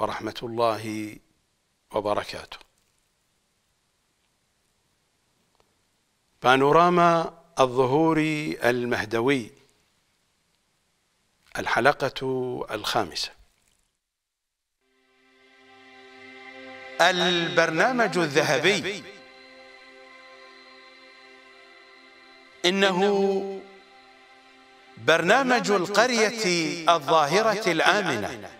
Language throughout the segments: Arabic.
ورحمة الله وبركاته بانوراما الظهور المهدوي الحلقة الخامسة البرنامج الذهبي إنه برنامج القرية الظاهرة الآمنة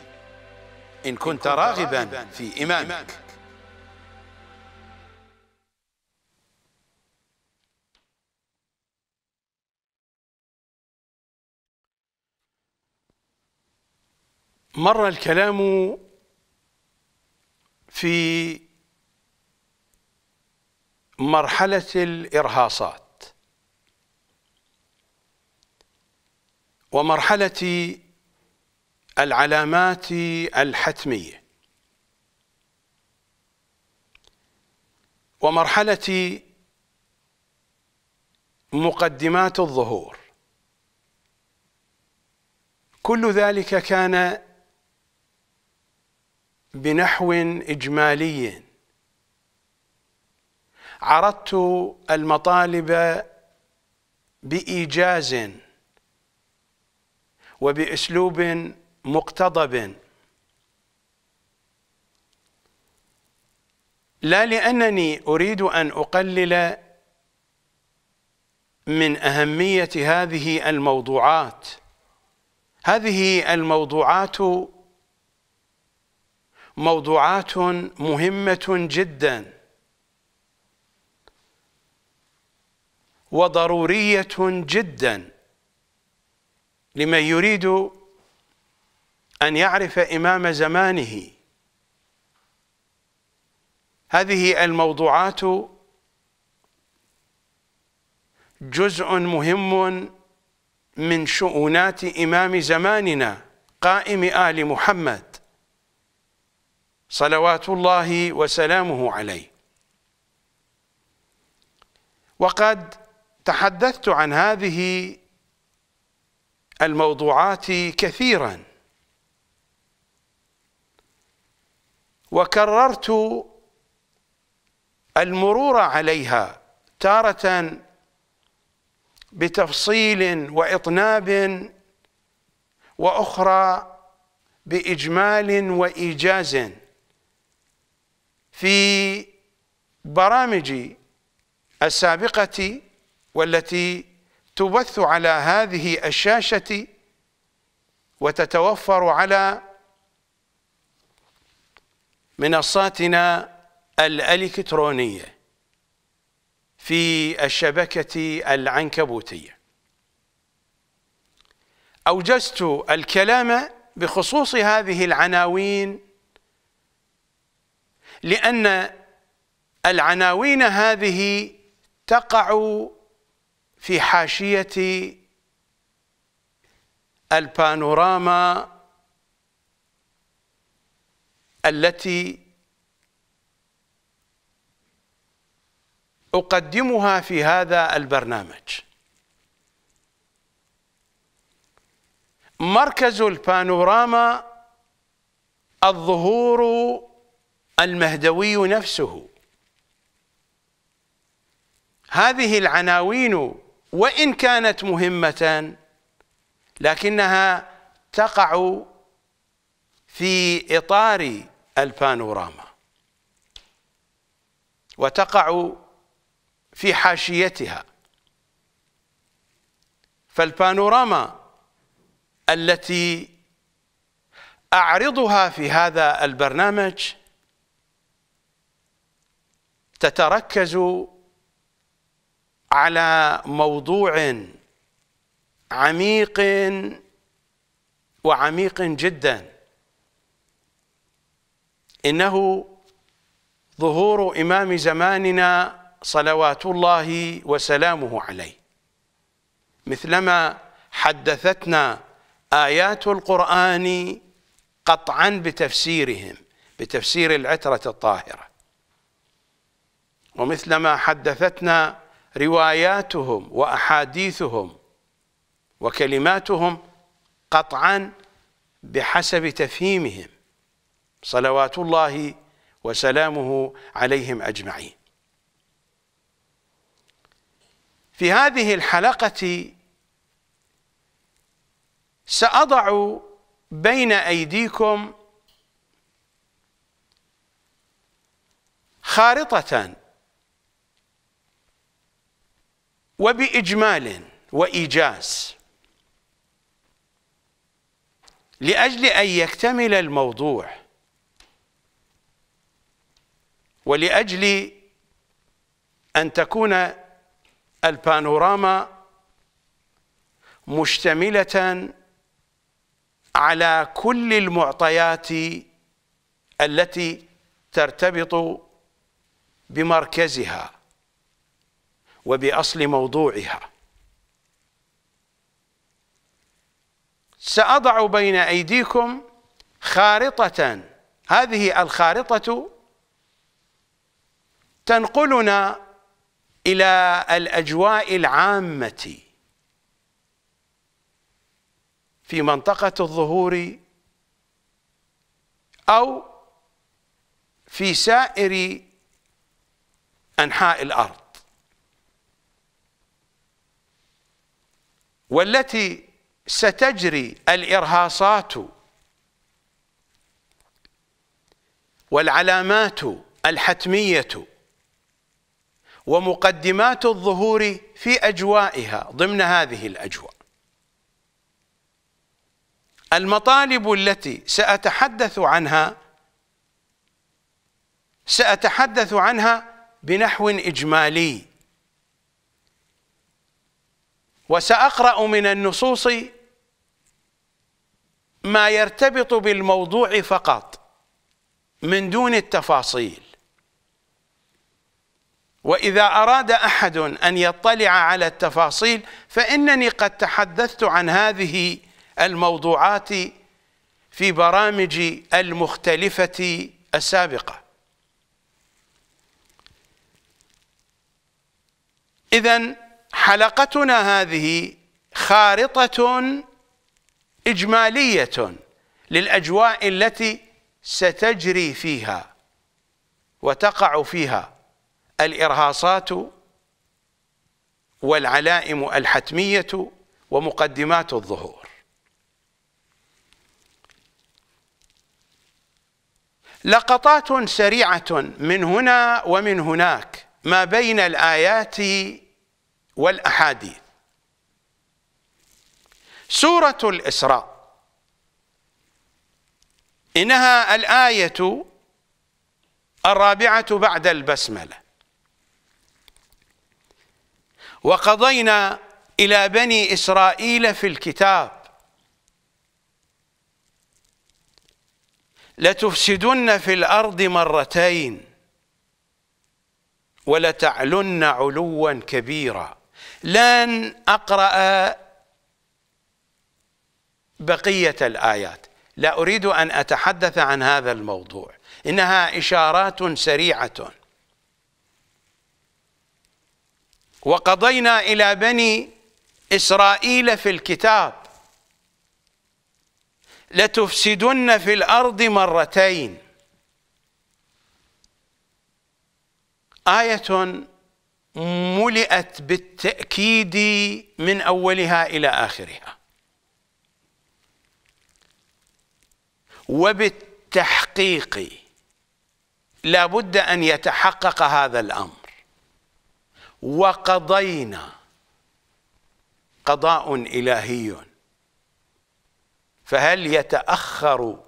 إن كنت راغبا في إمامك مر الكلام في مرحلة الإرهاصات ومرحلة العلامات الحتمية ومرحلة مقدمات الظهور كل ذلك كان بنحو إجمالي عرضت المطالب بإيجاز وبأسلوب مقتضب لا لأنني أريد أن أقلل من أهمية هذه الموضوعات هذه الموضوعات موضوعات مهمة جدا وضرورية جدا لمن يريد أن يعرف إمام زمانه هذه الموضوعات جزء مهم من شؤونات إمام زماننا قائم آل محمد صلوات الله وسلامه عليه وقد تحدثت عن هذه الموضوعات كثيراً وكررت المرور عليها تارة بتفصيل وإطناب وأخرى بإجمال وإيجاز في برامجي السابقة والتي تبث على هذه الشاشة وتتوفر على منصاتنا الإلكترونية في الشبكة العنكبوتية أوجزت الكلام بخصوص هذه العناوين لأن العناوين هذه تقع في حاشية البانوراما التي أقدمها في هذا البرنامج مركز البانوراما الظهور المهدوي نفسه هذه العناوين وإن كانت مهمة لكنها تقع في إطار البانوراما وتقع في حاشيتها فالبانوراما التي أعرضها في هذا البرنامج تتركز على موضوع عميق وعميق جدا إنه ظهور إمام زماننا صلوات الله وسلامه عليه مثلما حدثتنا آيات القرآن قطعا بتفسيرهم بتفسير العترة الطاهرة ومثلما حدثتنا رواياتهم وأحاديثهم وكلماتهم قطعا بحسب تفهيمهم صلوات الله وسلامه عليهم أجمعين في هذه الحلقة سأضع بين أيديكم خارطة وبإجمال وإيجاز لأجل أن يكتمل الموضوع ولاجل ان تكون البانوراما مشتمله على كل المعطيات التي ترتبط بمركزها وباصل موضوعها ساضع بين ايديكم خارطه هذه الخارطه تنقلنا إلى الأجواء العامة في منطقة الظهور أو في سائر أنحاء الأرض والتي ستجري الإرهاصات والعلامات الحتمية ومقدمات الظهور في أجوائها ضمن هذه الأجواء المطالب التي سأتحدث عنها سأتحدث عنها بنحو إجمالي وسأقرأ من النصوص ما يرتبط بالموضوع فقط من دون التفاصيل واذا اراد احد ان يطلع على التفاصيل فانني قد تحدثت عن هذه الموضوعات في برامجي المختلفه السابقه اذا حلقتنا هذه خارطه اجماليه للاجواء التي ستجري فيها وتقع فيها الإرهاصات والعلائم الحتمية ومقدمات الظهور لقطات سريعة من هنا ومن هناك ما بين الآيات والأحاديث سورة الإسراء إنها الآية الرابعة بعد البسملة وقضينا إلى بني إسرائيل في الكتاب لتفسدن في الأرض مرتين ولتعلن علوا كبيرا لن أقرأ بقية الآيات لا أريد أن أتحدث عن هذا الموضوع إنها إشارات سريعة وقضينا إلى بني إسرائيل في الكتاب لتفسدن في الأرض مرتين آية ملئت بالتأكيد من أولها إلى آخرها وبالتحقيق لا بد أن يتحقق هذا الأمر وقضينا قضاء إلهي فهل يتأخر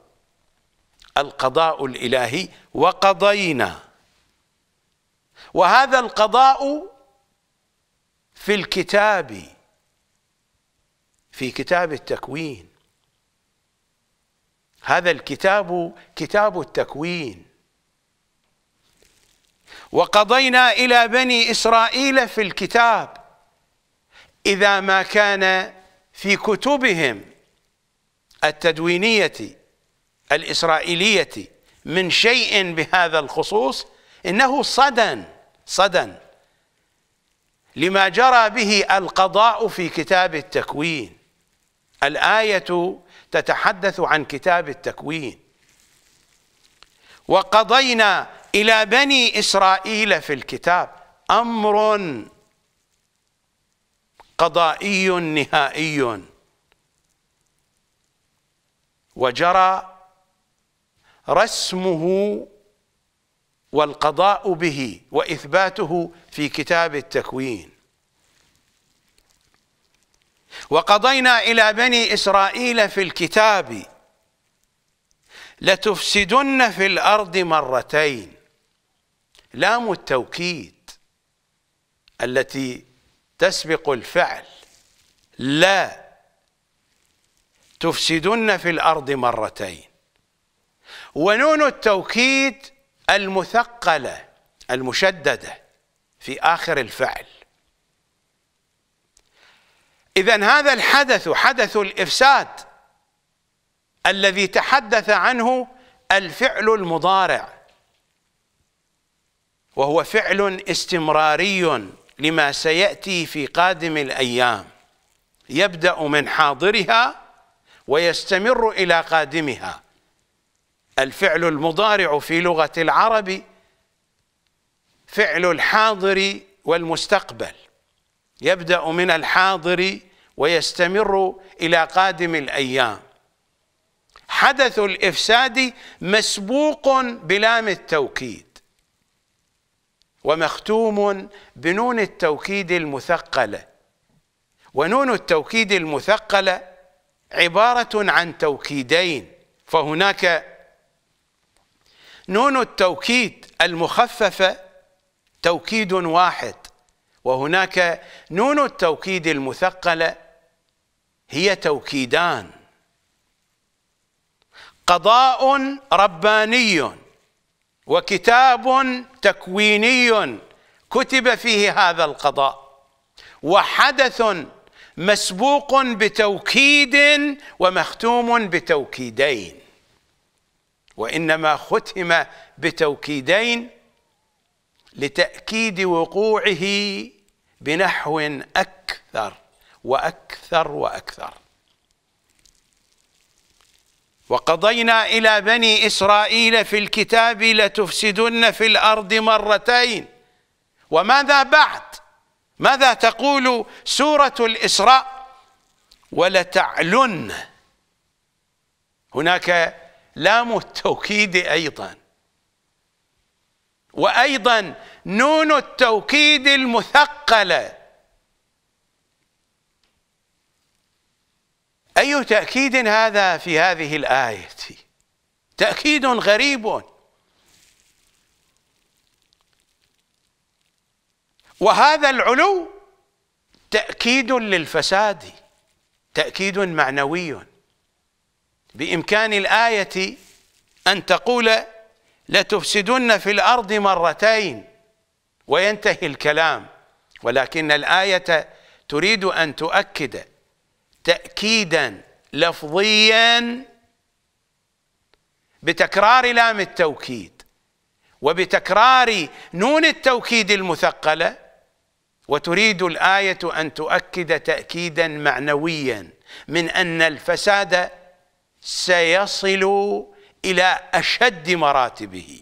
القضاء الإلهي وقضينا وهذا القضاء في الكتاب في كتاب التكوين هذا الكتاب كتاب التكوين وقضينا إلى بني إسرائيل في الكتاب إذا ما كان في كتبهم التدوينية الإسرائيلية من شيء بهذا الخصوص إنه صدى صدى لما جرى به القضاء في كتاب التكوين الآية تتحدث عن كتاب التكوين وقضينا إلى بني إسرائيل في الكتاب أمر قضائي نهائي وجرى رسمه والقضاء به وإثباته في كتاب التكوين وقضينا إلى بني إسرائيل في الكتاب لتفسدن في الأرض مرتين لام التوكيد التي تسبق الفعل لا تفسدن في الأرض مرتين ونون التوكيد المثقلة المشددة في آخر الفعل إذا هذا الحدث حدث الإفساد الذي تحدث عنه الفعل المضارع وهو فعل استمراري لما سيأتي في قادم الأيام يبدأ من حاضرها ويستمر إلى قادمها الفعل المضارع في لغة العرب فعل الحاضر والمستقبل يبدأ من الحاضر ويستمر إلى قادم الأيام حدث الإفساد مسبوق بلام التوكيد ومختوم بنون التوكيد المثقله ونون التوكيد المثقله عباره عن توكيدين فهناك نون التوكيد المخففه توكيد واحد وهناك نون التوكيد المثقله هي توكيدان قضاء رباني وكتاب تكويني كتب فيه هذا القضاء وحدث مسبوق بتوكيد ومختوم بتوكيدين وانما ختم بتوكيدين لتاكيد وقوعه بنحو اكثر واكثر واكثر وقضينا إلى بني إسرائيل في الكتاب لتفسدن في الأرض مرتين وماذا بعد ماذا تقول سورة الإسراء ولتعلن هناك لام التوكيد أيضا وأيضا نون التوكيد المثقله أي تأكيد هذا في هذه الآية تأكيد غريب وهذا العلو تأكيد للفساد تأكيد معنوي بإمكان الآية أن تقول لتفسدن في الأرض مرتين وينتهي الكلام ولكن الآية تريد أن تؤكد تأكيدا لفظيا بتكرار لام التوكيد وبتكرار نون التوكيد المثقله وتريد الايه ان تؤكد تاكيدا معنويا من ان الفساد سيصل الى اشد مراتبه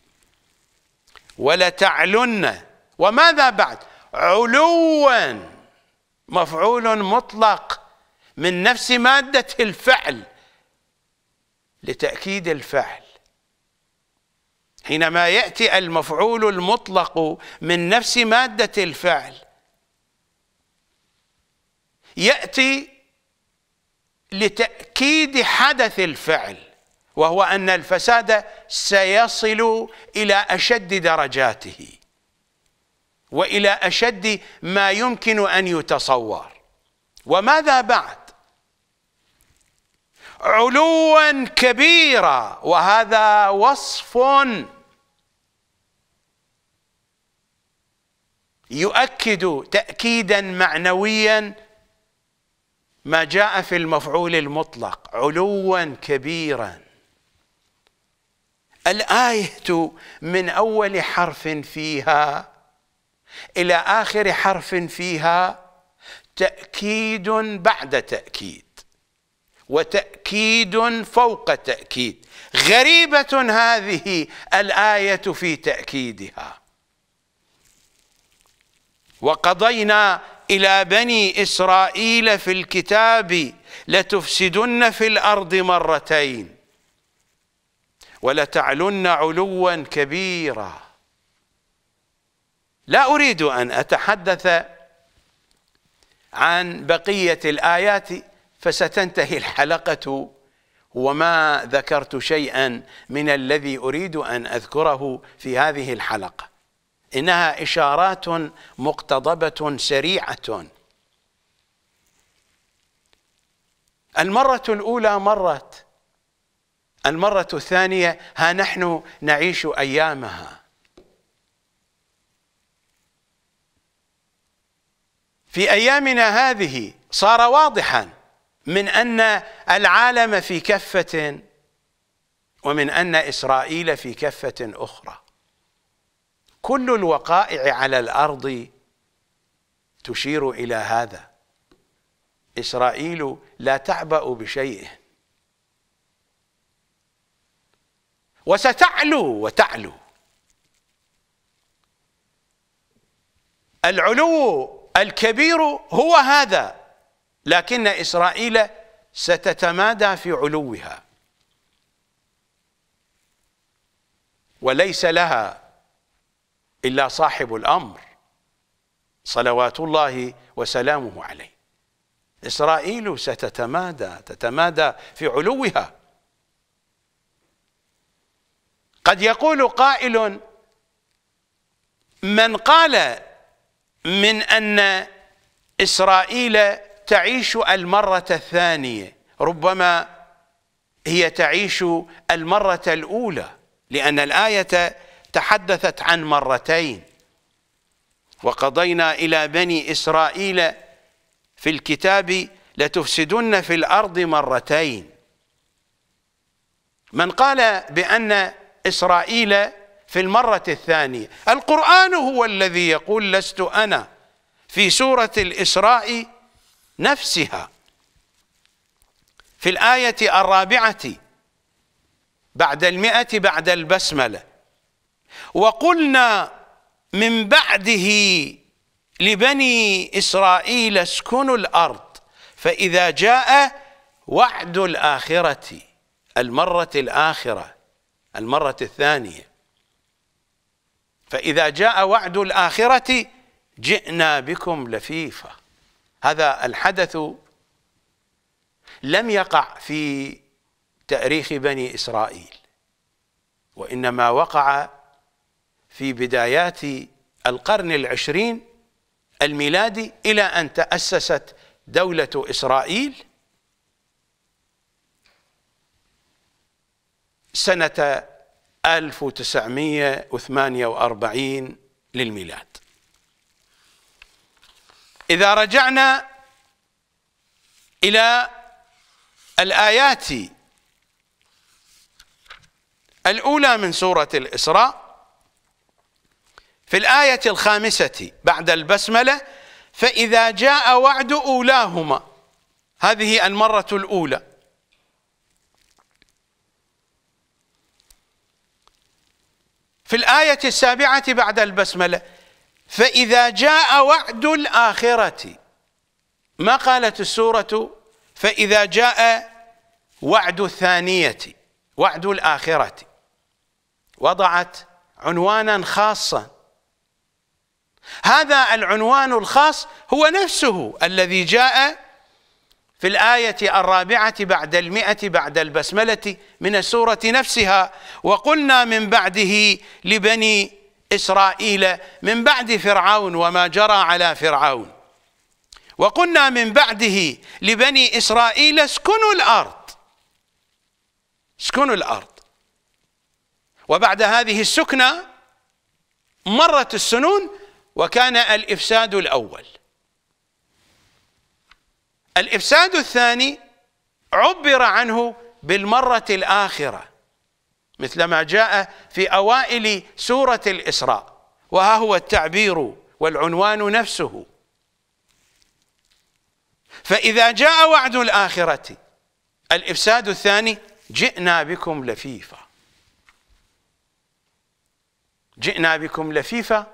ولتعلن وماذا بعد علوا مفعول مطلق من نفس مادة الفعل لتأكيد الفعل حينما يأتي المفعول المطلق من نفس مادة الفعل يأتي لتأكيد حدث الفعل وهو أن الفساد سيصل إلى أشد درجاته وإلى أشد ما يمكن أن يتصور وماذا بعد علوا كبيرا وهذا وصف يؤكد تاكيدا معنويا ما جاء في المفعول المطلق علوا كبيرا الايه من اول حرف فيها الى اخر حرف فيها تاكيد بعد تاكيد وتأكيد فوق تأكيد غريبة هذه الآية في تأكيدها وقضينا إلى بني إسرائيل في الكتاب لتفسدن في الأرض مرتين ولتعلن علوا كبيرا لا أريد أن أتحدث عن بقية الآيات فستنتهي الحلقة وما ذكرت شيئا من الذي أريد أن أذكره في هذه الحلقة إنها إشارات مقتضبة سريعة المرة الأولى مرت المرة الثانية ها نحن نعيش أيامها في أيامنا هذه صار واضحاً من أن العالم في كفة ومن أن إسرائيل في كفة أخرى كل الوقائع على الأرض تشير إلى هذا إسرائيل لا تعبأ بشيء وستعلو وتعلو العلو الكبير هو هذا لكن إسرائيل ستتمادى في علوها وليس لها إلا صاحب الأمر صلوات الله وسلامه عليه إسرائيل ستتمادى تتمادى في علوها قد يقول قائل من قال من أن إسرائيل تعيش المرة الثانية ربما هي تعيش المرة الأولى لأن الآية تحدثت عن مرتين وقضينا إلى بني إسرائيل في الكتاب لتفسدن في الأرض مرتين من قال بأن إسرائيل في المرة الثانية القرآن هو الذي يقول لست أنا في سورة الإسراء نفسها في الآية الرابعة بعد المئة بعد البسملة وقلنا من بعده لبني إسرائيل اسكنوا الأرض فإذا جاء وعد الآخرة المرة الآخرة المرة الثانية فإذا جاء وعد الآخرة جئنا بكم لفيفاً هذا الحدث لم يقع في تاريخ بني اسرائيل وانما وقع في بدايات القرن العشرين الميلادي الى ان تاسست دوله اسرائيل سنه 1948 للميلاد إذا رجعنا إلى الآيات الأولى من سورة الإسراء في الآية الخامسة بعد البسملة فإذا جاء وعد أولاهما هذه المرة الأولى في الآية السابعة بعد البسملة فإذا جاء وعد الآخرة ما قالت السورة فإذا جاء وعد الثانية وعد الآخرة وضعت عنوانا خاصا هذا العنوان الخاص هو نفسه الذي جاء في الآية الرابعة بعد المئة بعد البسملة من السورة نفسها وقلنا من بعده لبني إسرائيل من بعد فرعون وما جرى على فرعون وقلنا من بعده لبني إسرائيل اسكنوا الأرض اسكنوا الأرض وبعد هذه السكنة مرت السنون وكان الإفساد الأول الإفساد الثاني عبر عنه بالمرة الآخرة مثل ما جاء في أوائل سورة الإسراء وها هو التعبير والعنوان نفسه فإذا جاء وعد الآخرة الإفساد الثاني جئنا بكم لفيفا جئنا بكم لفيفا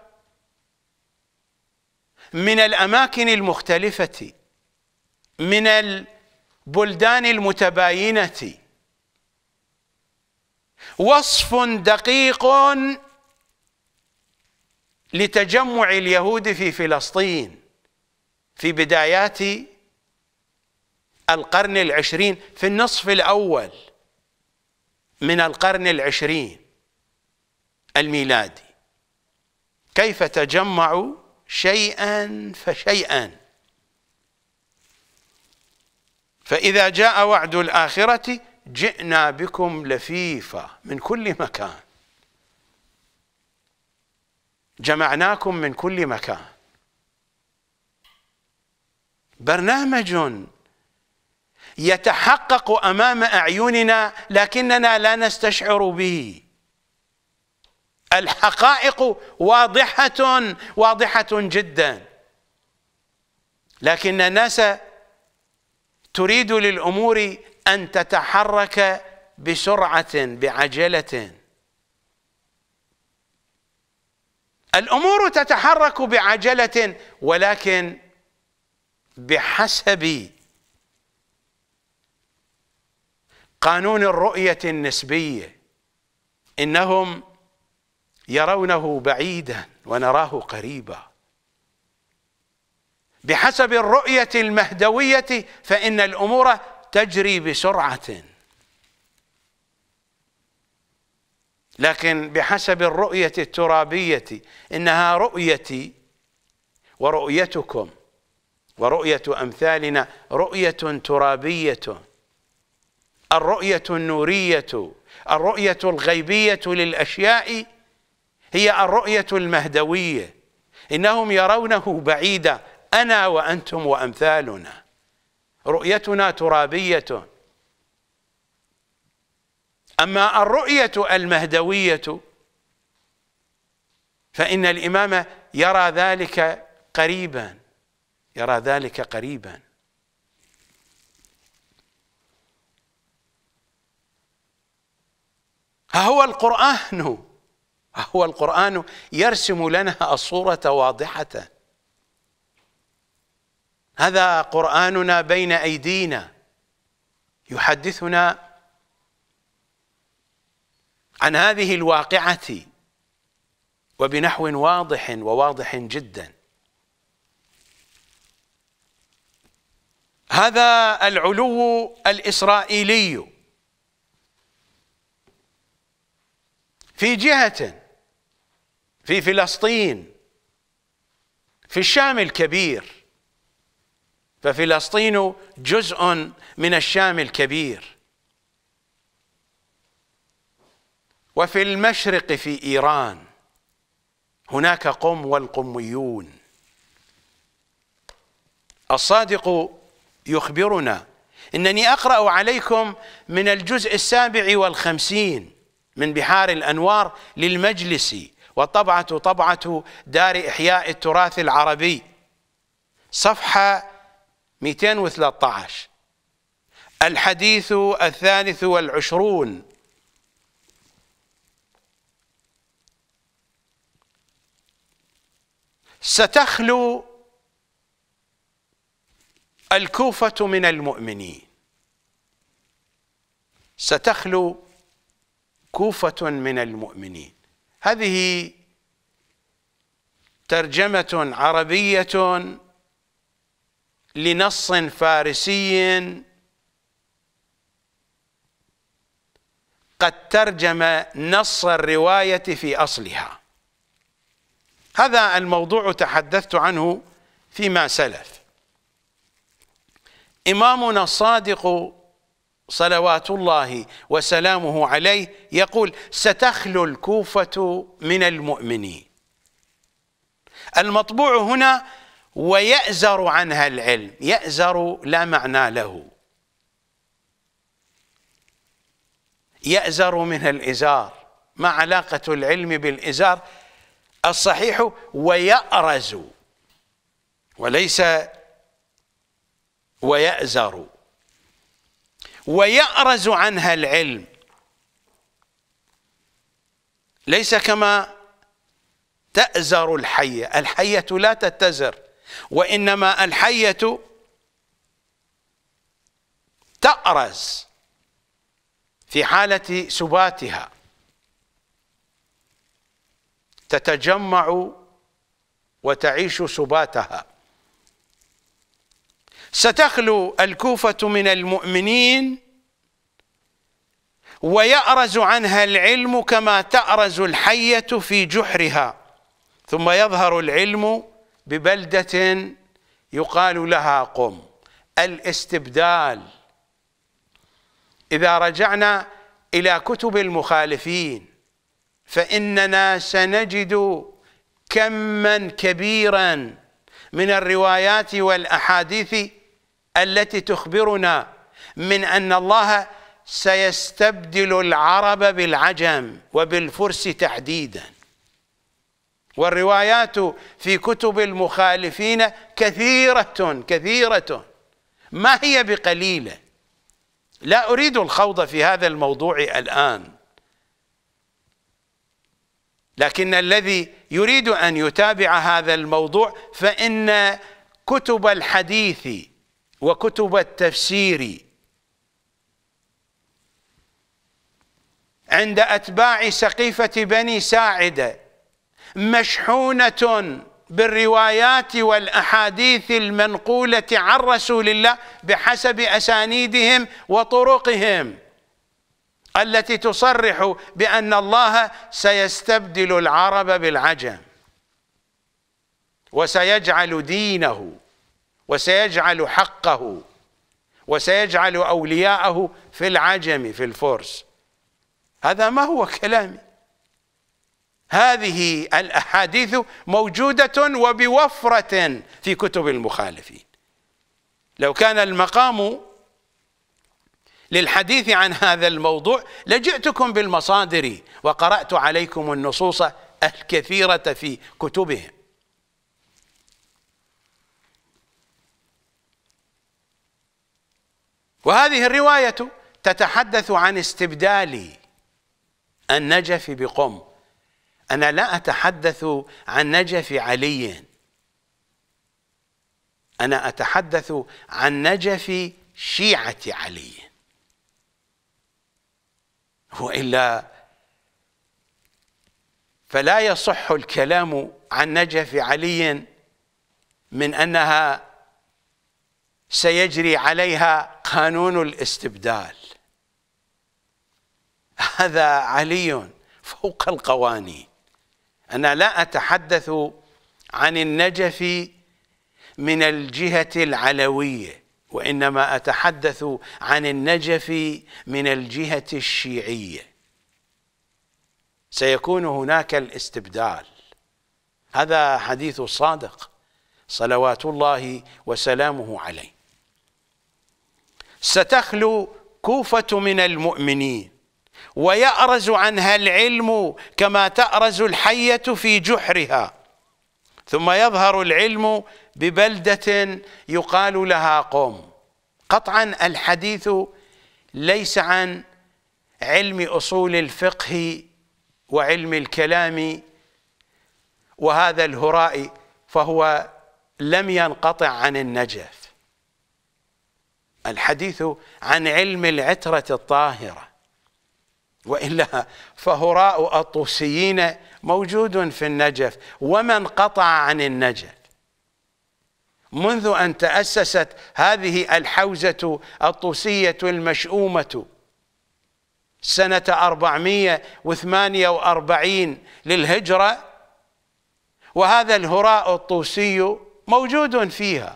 من الأماكن المختلفة من البلدان المتباينة وصف دقيق لتجمع اليهود في فلسطين في بدايات القرن العشرين في النصف الأول من القرن العشرين الميلادي كيف تجمعوا شيئا فشيئا فإذا جاء وعد الآخرة جئنا بكم لفيفا من كل مكان جمعناكم من كل مكان برنامج يتحقق امام اعيننا لكننا لا نستشعر به الحقائق واضحه واضحه جدا لكن الناس تريد للامور أن تتحرك بسرعة بعجلة الأمور تتحرك بعجلة ولكن بحسب قانون الرؤية النسبية إنهم يرونه بعيدا ونراه قريبا بحسب الرؤية المهدوية فإن الأمور تجري بسرعه لكن بحسب الرؤيه الترابيه انها رؤيتي ورؤيتكم ورؤيه امثالنا رؤيه ترابيه الرؤيه النوريه الرؤيه الغيبيه للاشياء هي الرؤيه المهدويه انهم يرونه بعيدا انا وانتم وامثالنا رؤيتنا ترابية أما الرؤية المهدوية فإن الإمام يرى ذلك قريبا يرى ذلك قريبا ها هو القرآن ها هو القرآن يرسم لنا الصورة واضحة هذا قرآننا بين أيدينا يحدثنا عن هذه الواقعة وبنحو واضح وواضح جدا هذا العلو الإسرائيلي في جهة في فلسطين في الشام الكبير ففلسطين جزء من الشام الكبير وفي المشرق في إيران هناك قم والقميون الصادق يخبرنا إنني أقرأ عليكم من الجزء السابع والخمسين من بحار الأنوار للمجلس وطبعه طبعة دار إحياء التراث العربي صفحة 213 الحديث الثالث والعشرون ستخلو الكوفة من المؤمنين ستخلو كوفة من المؤمنين هذه ترجمة عربية لنص فارسي قد ترجم نص الرواية في أصلها هذا الموضوع تحدثت عنه فيما سلف إمامنا الصادق صلوات الله وسلامه عليه يقول ستخلو الكوفة من المؤمنين المطبوع هنا ويأزر عنها العلم يأزر لا معنى له يأزر من الإزار ما علاقة العلم بالإزار الصحيح ويأرز وليس ويأزر ويأرز عنها العلم ليس كما تأزر الحية الحية لا تتزر وإنما الحية تأرز في حالة سباتها تتجمع وتعيش سباتها ستخلو الكوفة من المؤمنين ويأرز عنها العلم كما تأرز الحية في جحرها ثم يظهر العلم ببلدة يقال لها قم الاستبدال إذا رجعنا إلى كتب المخالفين فإننا سنجد كما كبيرا من الروايات والأحاديث التي تخبرنا من أن الله سيستبدل العرب بالعجم وبالفرس تحديداً والروايات في كتب المخالفين كثيرة كثيرة ما هي بقليلة لا أريد الخوض في هذا الموضوع الآن لكن الذي يريد أن يتابع هذا الموضوع فإن كتب الحديث وكتب التفسير عند أتباع سقيفة بني ساعدة مشحونه بالروايات والاحاديث المنقوله عن رسول الله بحسب اسانيدهم وطرقهم التي تصرح بان الله سيستبدل العرب بالعجم وسيجعل دينه وسيجعل حقه وسيجعل اولياءه في العجم في الفرس هذا ما هو كلامي هذه الأحاديث موجودة وبوفرة في كتب المخالفين لو كان المقام للحديث عن هذا الموضوع لجئتكم بالمصادر وقرأت عليكم النصوص الكثيرة في كتبهم وهذه الرواية تتحدث عن استبدال النجف بقم أنا لا أتحدث عن نجف علي أنا أتحدث عن نجف شيعة علي وإلا فلا يصح الكلام عن نجف علي من أنها سيجري عليها قانون الاستبدال هذا علي فوق القوانين أنا لا أتحدث عن النجف من الجهة العلوية وإنما أتحدث عن النجف من الجهة الشيعية سيكون هناك الاستبدال هذا حديث الصادق صلوات الله وسلامه عليه ستخلو كوفة من المؤمنين ويأرز عنها العلم كما تأرز الحية في جحرها ثم يظهر العلم ببلدة يقال لها قم قطعا الحديث ليس عن علم أصول الفقه وعلم الكلام وهذا الهراء فهو لم ينقطع عن النجف الحديث عن علم العترة الطاهرة وإلا فهراء الطوسيين موجود في النجف ومن قطع عن النجف منذ أن تأسست هذه الحوزة الطوسية المشؤومة سنة 448 للهجرة وهذا الهراء الطوسي موجود فيها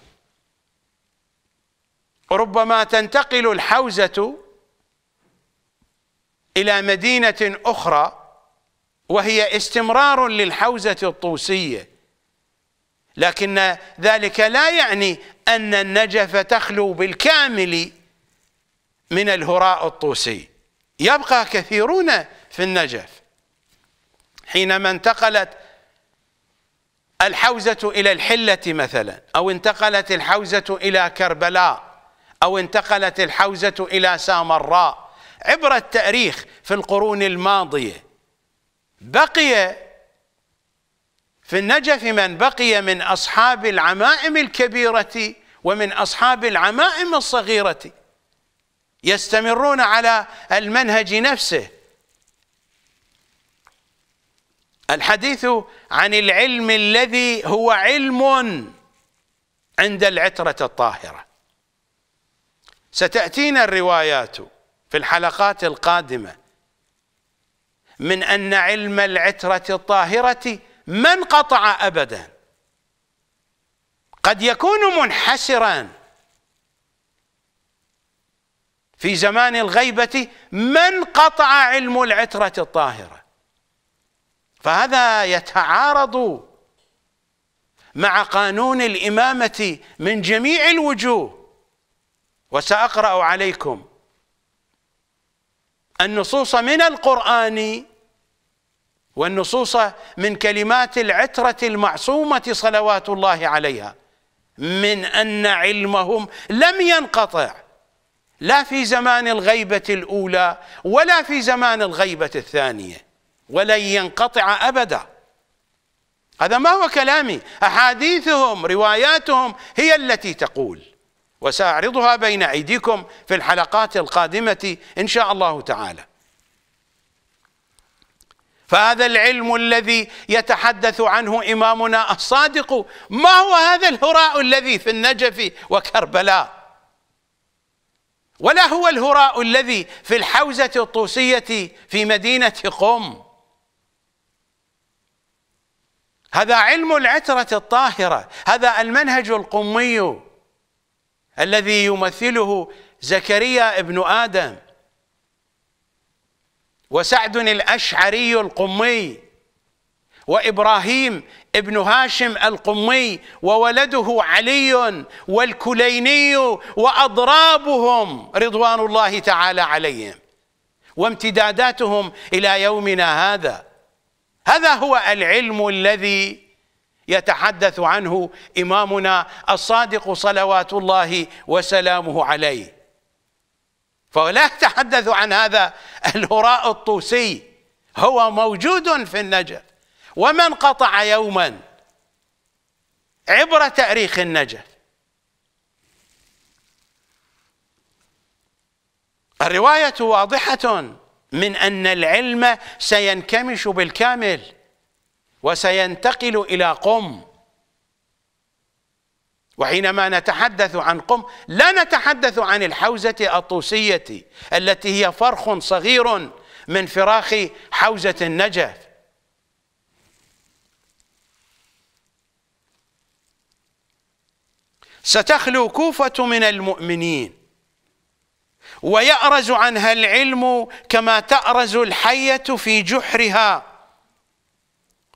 ربما تنتقل الحوزة إلى مدينة أخرى وهي استمرار للحوزة الطوسية لكن ذلك لا يعني أن النجف تخلو بالكامل من الهراء الطوسي يبقى كثيرون في النجف حينما انتقلت الحوزة إلى الحلة مثلا أو انتقلت الحوزة إلى كربلاء أو انتقلت الحوزة إلى سامراء عبر التاريخ في القرون الماضيه بقي في النجف من بقي من اصحاب العمائم الكبيره ومن اصحاب العمائم الصغيره يستمرون على المنهج نفسه الحديث عن العلم الذي هو علم عند العترة الطاهرة ستأتينا الروايات في الحلقات القادمة من أن علم العترة الطاهرة ما انقطع أبدا قد يكون منحسرا في زمان الغيبة ما انقطع علم العترة الطاهرة فهذا يتعارض مع قانون الإمامة من جميع الوجوه وسأقرأ عليكم النصوص من القرآن والنصوص من كلمات العترة المعصومة صلوات الله عليها من أن علمهم لم ينقطع لا في زمان الغيبة الأولى ولا في زمان الغيبة الثانية ولن ينقطع أبدا هذا ما هو كلامي أحاديثهم رواياتهم هي التي تقول وساعرضها بين ايديكم في الحلقات القادمه ان شاء الله تعالى فهذا العلم الذي يتحدث عنه امامنا الصادق ما هو هذا الهراء الذي في النجف وكربلاء ولا هو الهراء الذي في الحوزه الطوسيه في مدينه قم هذا علم العتره الطاهره هذا المنهج القمي الذي يمثله زكريا ابن آدم وسعد الأشعري القمي وإبراهيم ابن هاشم القمي وولده علي والكليني وأضرابهم رضوان الله تعالى عليهم وامتداداتهم إلى يومنا هذا هذا هو العلم الذي يتحدث عنه إمامنا الصادق صلوات الله وسلامه عليه فلا تحدث عن هذا الهراء الطوسي هو موجود في النجف ومن قطع يوما عبر تاريخ النجف الرواية واضحة من أن العلم سينكمش بالكامل وسينتقل إلى قم وحينما نتحدث عن قم لا نتحدث عن الحوزة الطوسية التي هي فرخ صغير من فراخ حوزة النجف ستخلو كوفة من المؤمنين ويأرز عنها العلم كما تأرز الحية في جحرها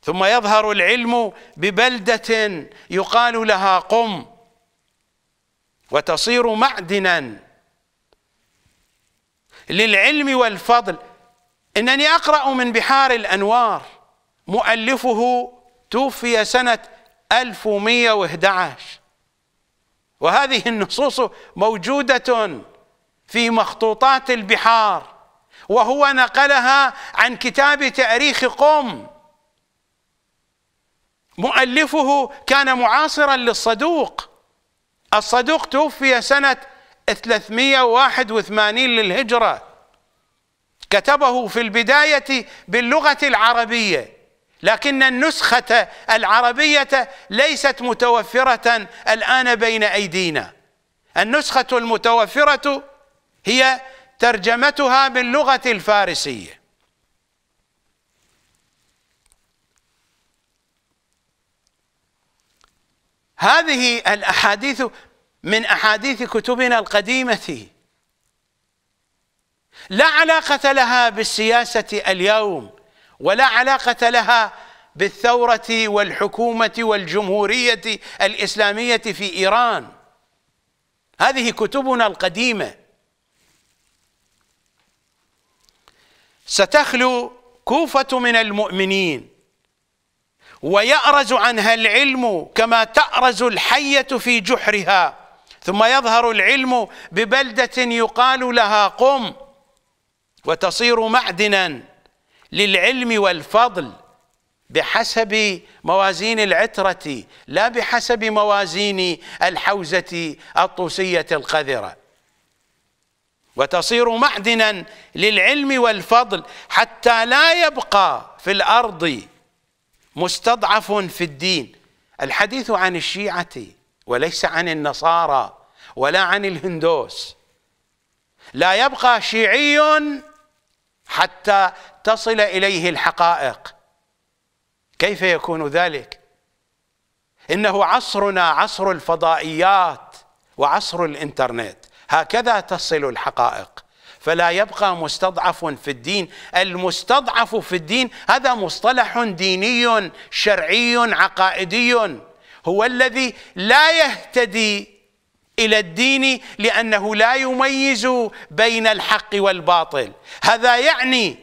ثم يظهر العلم ببلدة يقال لها قم وتصير معدنا للعلم والفضل إنني أقرأ من بحار الأنوار مؤلفه توفي سنة 1111 وهذه النصوص موجودة في مخطوطات البحار وهو نقلها عن كتاب تاريخ قم مؤلفه كان معاصرا للصدوق الصدوق توفي سنة 381 للهجرة كتبه في البداية باللغة العربية لكن النسخة العربية ليست متوفرة الآن بين أيدينا النسخة المتوفرة هي ترجمتها باللغة الفارسية هذه الأحاديث من أحاديث كتبنا القديمة لا علاقة لها بالسياسة اليوم ولا علاقة لها بالثورة والحكومة والجمهورية الإسلامية في إيران هذه كتبنا القديمة ستخلو كوفة من المؤمنين ويأرز عنها العلم كما تأرز الحية في جحرها ثم يظهر العلم ببلدة يقال لها قم وتصير معدنا للعلم والفضل بحسب موازين العترة لا بحسب موازين الحوزة الطوسية القذرة وتصير معدنا للعلم والفضل حتى لا يبقى في الأرض مستضعف في الدين الحديث عن الشيعة وليس عن النصارى ولا عن الهندوس لا يبقى شيعي حتى تصل إليه الحقائق كيف يكون ذلك؟ إنه عصرنا عصر الفضائيات وعصر الإنترنت هكذا تصل الحقائق فلا يبقى مستضعف في الدين المستضعف في الدين هذا مصطلح ديني شرعي عقائدي هو الذي لا يهتدي الى الدين لانه لا يميز بين الحق والباطل هذا يعني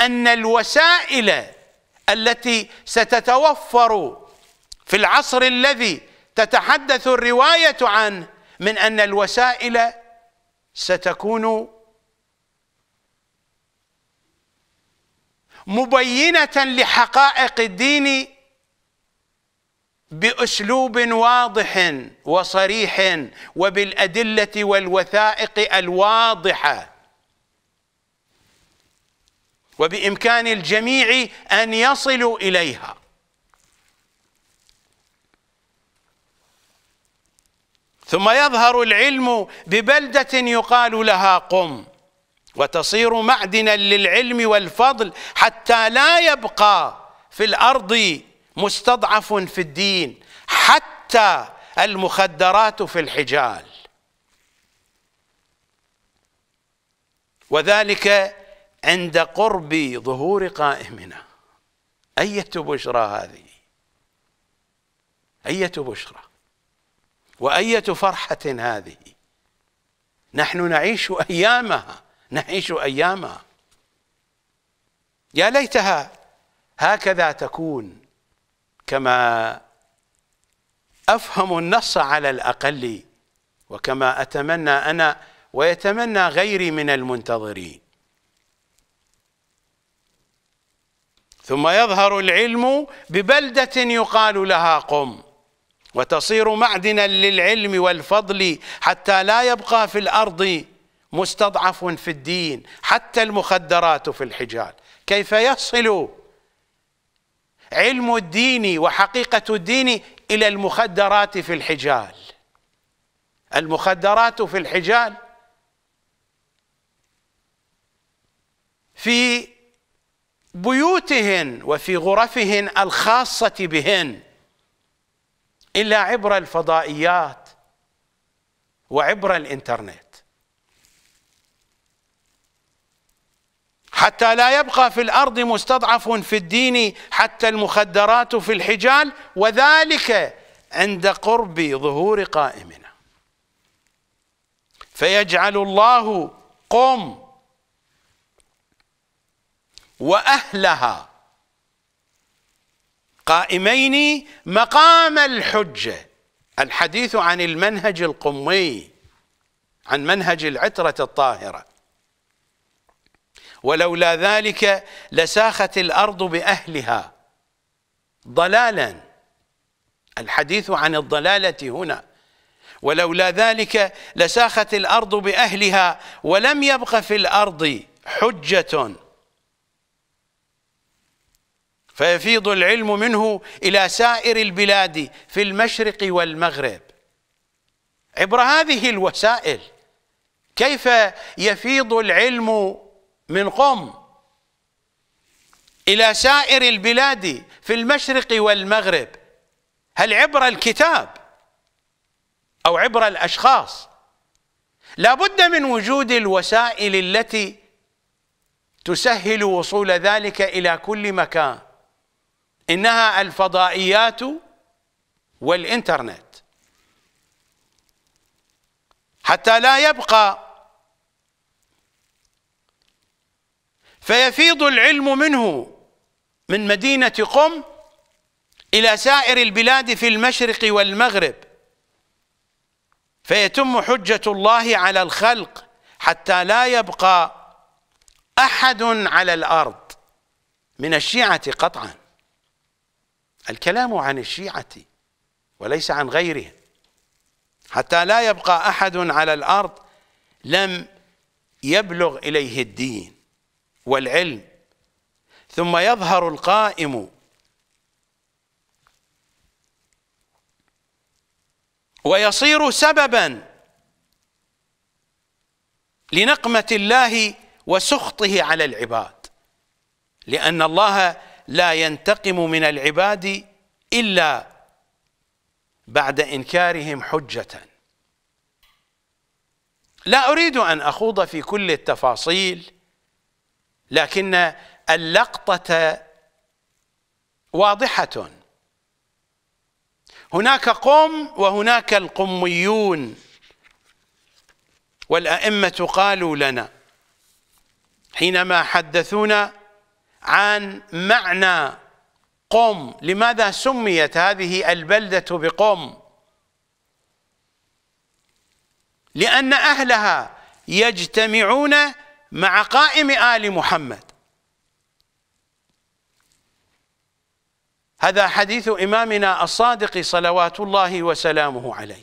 ان الوسائل التي ستتوفر في العصر الذي تتحدث الروايه عنه من ان الوسائل ستكون مبينه لحقائق الدين باسلوب واضح وصريح وبالادله والوثائق الواضحه وبامكان الجميع ان يصلوا اليها ثم يظهر العلم ببلده يقال لها قم وتصير معدنا للعلم والفضل حتى لا يبقى في الأرض مستضعف في الدين حتى المخدرات في الحجال وذلك عند قرب ظهور قائمنا أية بشرى هذه أية بشرى وأية فرحة هذه نحن نعيش أيامها نعيش أياما يا ليتها هكذا تكون كما أفهم النص على الأقل وكما أتمنى أنا ويتمنى غيري من المنتظرين ثم يظهر العلم ببلدة يقال لها قم وتصير معدنا للعلم والفضل حتى لا يبقى في الأرض مستضعف في الدين حتى المخدرات في الحجال كيف يصل علم الدين وحقيقة الدين إلى المخدرات في الحجال المخدرات في الحجال في بيوتهن وفي غرفهن الخاصة بهن إلا عبر الفضائيات وعبر الإنترنت حتى لا يبقى في الأرض مستضعف في الدين حتى المخدرات في الحجال وذلك عند قرب ظهور قائمنا فيجعل الله قم وأهلها قائمين مقام الحجة الحديث عن المنهج القمي عن منهج العترة الطاهرة ولولا ذلك لساخت الارض باهلها ضلالا الحديث عن الضلاله هنا ولولا ذلك لساخت الارض باهلها ولم يبق في الارض حجه فيفيض العلم منه الى سائر البلاد في المشرق والمغرب عبر هذه الوسائل كيف يفيض العلم من قم إلى سائر البلاد في المشرق والمغرب هل عبر الكتاب أو عبر الأشخاص لا بد من وجود الوسائل التي تسهل وصول ذلك إلى كل مكان إنها الفضائيات والإنترنت حتى لا يبقى فيفيض العلم منه من مدينة قم إلى سائر البلاد في المشرق والمغرب فيتم حجة الله على الخلق حتى لا يبقى أحد على الأرض من الشيعة قطعا الكلام عن الشيعة وليس عن غيرهم حتى لا يبقى أحد على الأرض لم يبلغ إليه الدين والعلم ثم يظهر القائم ويصير سببا لنقمة الله وسخطه على العباد لأن الله لا ينتقم من العباد إلا بعد إنكارهم حجة لا أريد أن أخوض في كل التفاصيل لكن اللقطة واضحة هناك قوم وهناك القميون والأئمة قالوا لنا حينما حدثونا عن معنى قم لماذا سميت هذه البلدة بقوم لأن أهلها يجتمعون مع قائم آل محمد هذا حديث إمامنا الصادق صلوات الله وسلامه عليه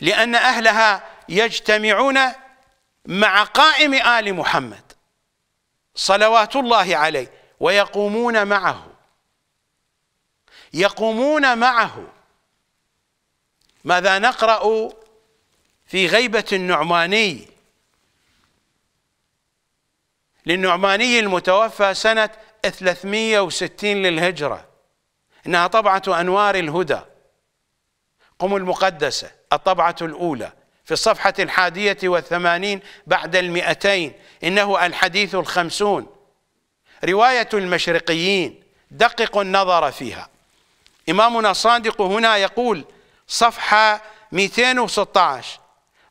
لأن أهلها يجتمعون مع قائم آل محمد صلوات الله عليه ويقومون معه يقومون معه ماذا نقرأ في غيبة النعماني للنعماني المتوفى سنة 360 للهجرة إنها طبعة أنوار الهدى قم المقدسة الطبعة الأولى في الصفحة الحادية والثمانين بعد المئتين إنه الحديث الخمسون رواية المشرقيين دقق النظر فيها إمامنا الصادق هنا يقول صفحة 216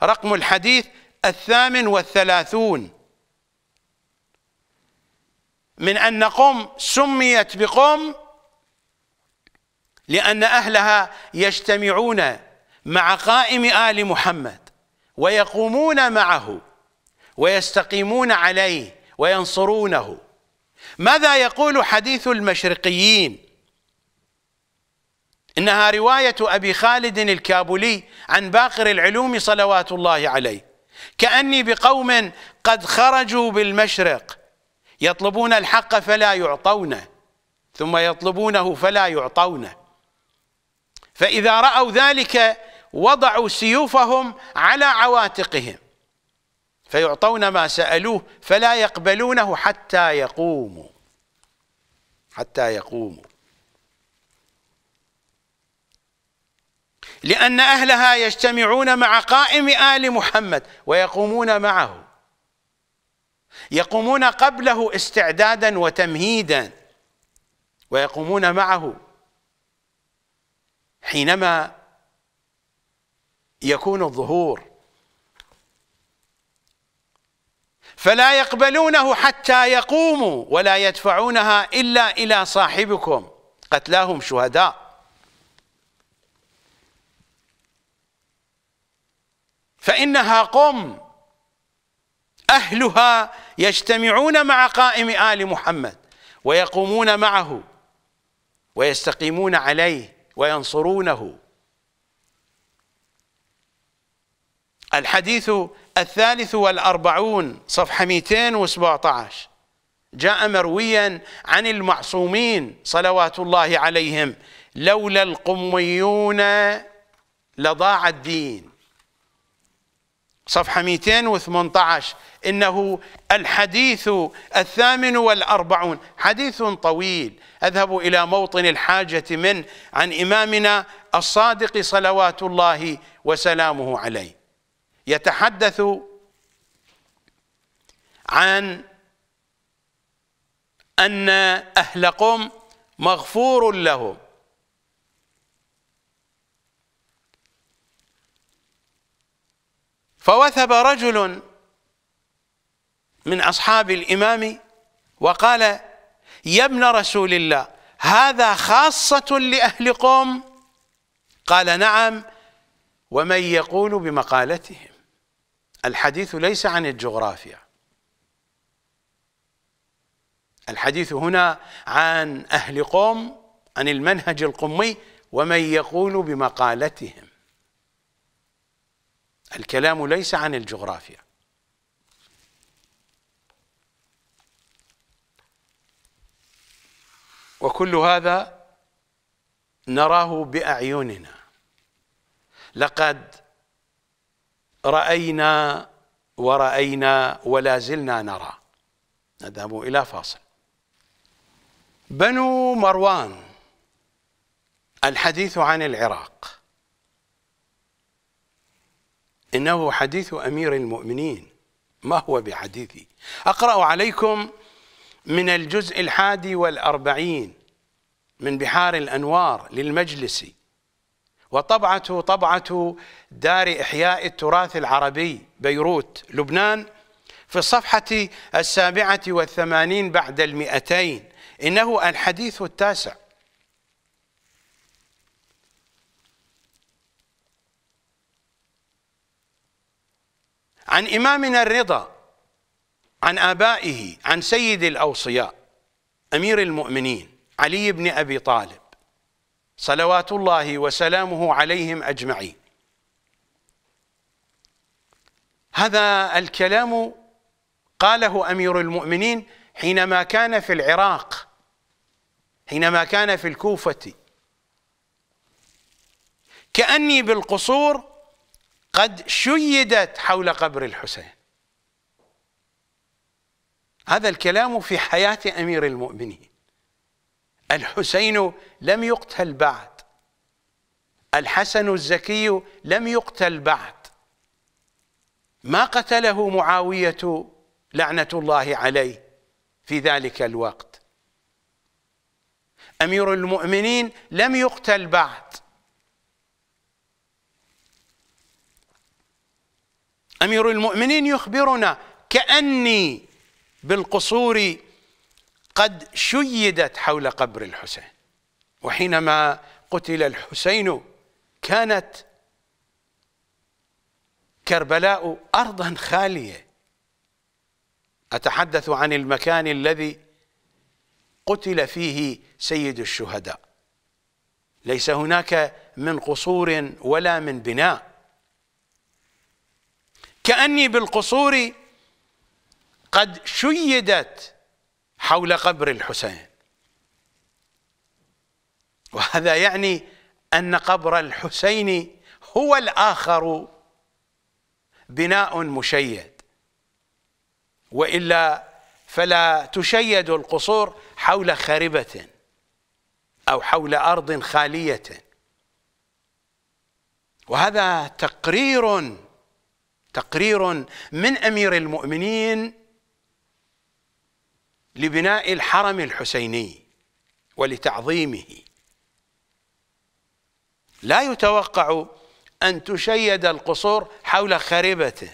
رقم الحديث الثامن والثلاثون من أن قم سميت بقم لأن أهلها يجتمعون مع قائم آل محمد ويقومون معه ويستقيمون عليه وينصرونه ماذا يقول حديث المشرقيين إنها رواية أبي خالد الكابولي عن باقر العلوم صلوات الله عليه كأني بقوم قد خرجوا بالمشرق يطلبون الحق فلا يعطونه ثم يطلبونه فلا يعطونه فإذا رأوا ذلك وضعوا سيوفهم على عواتقهم فيعطون ما سألوه فلا يقبلونه حتى يقوموا حتى يقوموا لأن أهلها يجتمعون مع قائم آل محمد ويقومون معه يقومون قبله استعدادا وتمهيدا ويقومون معه حينما يكون الظهور فلا يقبلونه حتى يقوموا ولا يدفعونها إلا إلى صاحبكم قتلاهم شهداء فإنها قم أهلها يجتمعون مع قائم آل محمد ويقومون معه ويستقيمون عليه وينصرونه الحديث الثالث والأربعون صفحة 217 جاء مرويا عن المعصومين صلوات الله عليهم لولا القميون لضاع الدين صفحة 218 إنه الحديث الثامن والأربعون حديث طويل أذهب إلى موطن الحاجة من عن إمامنا الصادق صلوات الله وسلامه عليه يتحدث عن أن أهل قم مغفور لهم فوثب رجل من أصحاب الإمام وقال يا ابن رسول الله هذا خاصة لأهل قوم قال نعم ومن يقول بمقالتهم الحديث ليس عن الجغرافيا الحديث هنا عن أهل قوم عن المنهج القمي ومن يقول بمقالتهم الكلام ليس عن الجغرافيا وكل هذا نراه باعيننا لقد راينا ورأينا ولا زلنا نرى نذهب إلى فاصل بنو مروان الحديث عن العراق إنه حديث أمير المؤمنين ما هو بحديثي أقرأ عليكم من الجزء الحادي والأربعين من بحار الأنوار للمجلس وطبعته طبعة دار إحياء التراث العربي بيروت لبنان في الصفحة السابعة والثمانين بعد المئتين إنه الحديث التاسع عن إمامنا الرضا عن آبائه عن سيد الأوصياء أمير المؤمنين علي بن أبي طالب صلوات الله وسلامه عليهم أجمعين هذا الكلام قاله أمير المؤمنين حينما كان في العراق حينما كان في الكوفة كأني بالقصور قد شيدت حول قبر الحسين هذا الكلام في حياة أمير المؤمنين الحسين لم يقتل بعد الحسن الزكي لم يقتل بعد ما قتله معاوية لعنة الله عليه في ذلك الوقت أمير المؤمنين لم يقتل بعد أمير المؤمنين يخبرنا كأني بالقصور قد شيدت حول قبر الحسين وحينما قتل الحسين كانت كربلاء أرضا خالية أتحدث عن المكان الذي قتل فيه سيد الشهداء ليس هناك من قصور ولا من بناء كأني بالقصور قد شيدت حول قبر الحسين وهذا يعني أن قبر الحسين هو الآخر بناء مشيد وإلا فلا تشيد القصور حول خربة أو حول أرض خالية وهذا تقرير تقرير من امير المؤمنين لبناء الحرم الحسيني ولتعظيمه لا يتوقع ان تشيد القصور حول خربه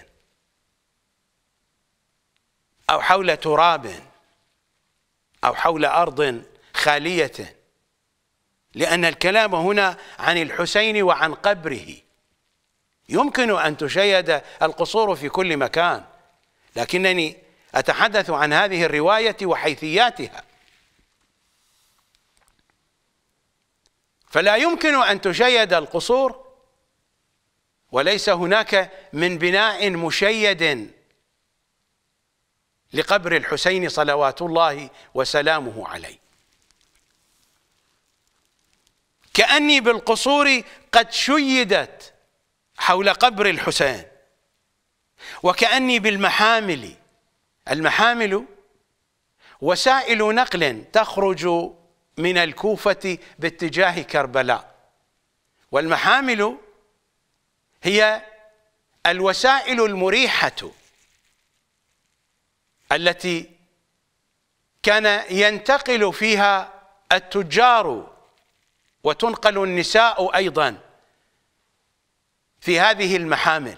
او حول تراب او حول ارض خاليه لان الكلام هنا عن الحسين وعن قبره يمكن أن تشيد القصور في كل مكان لكنني أتحدث عن هذه الرواية وحيثياتها فلا يمكن أن تشيد القصور وليس هناك من بناء مشيد لقبر الحسين صلوات الله وسلامه عليه كأني بالقصور قد شيدت حول قبر الحسين وكأني بالمحامل المحامل وسائل نقل تخرج من الكوفة باتجاه كربلاء والمحامل هي الوسائل المريحة التي كان ينتقل فيها التجار وتنقل النساء أيضاً في هذه المحامل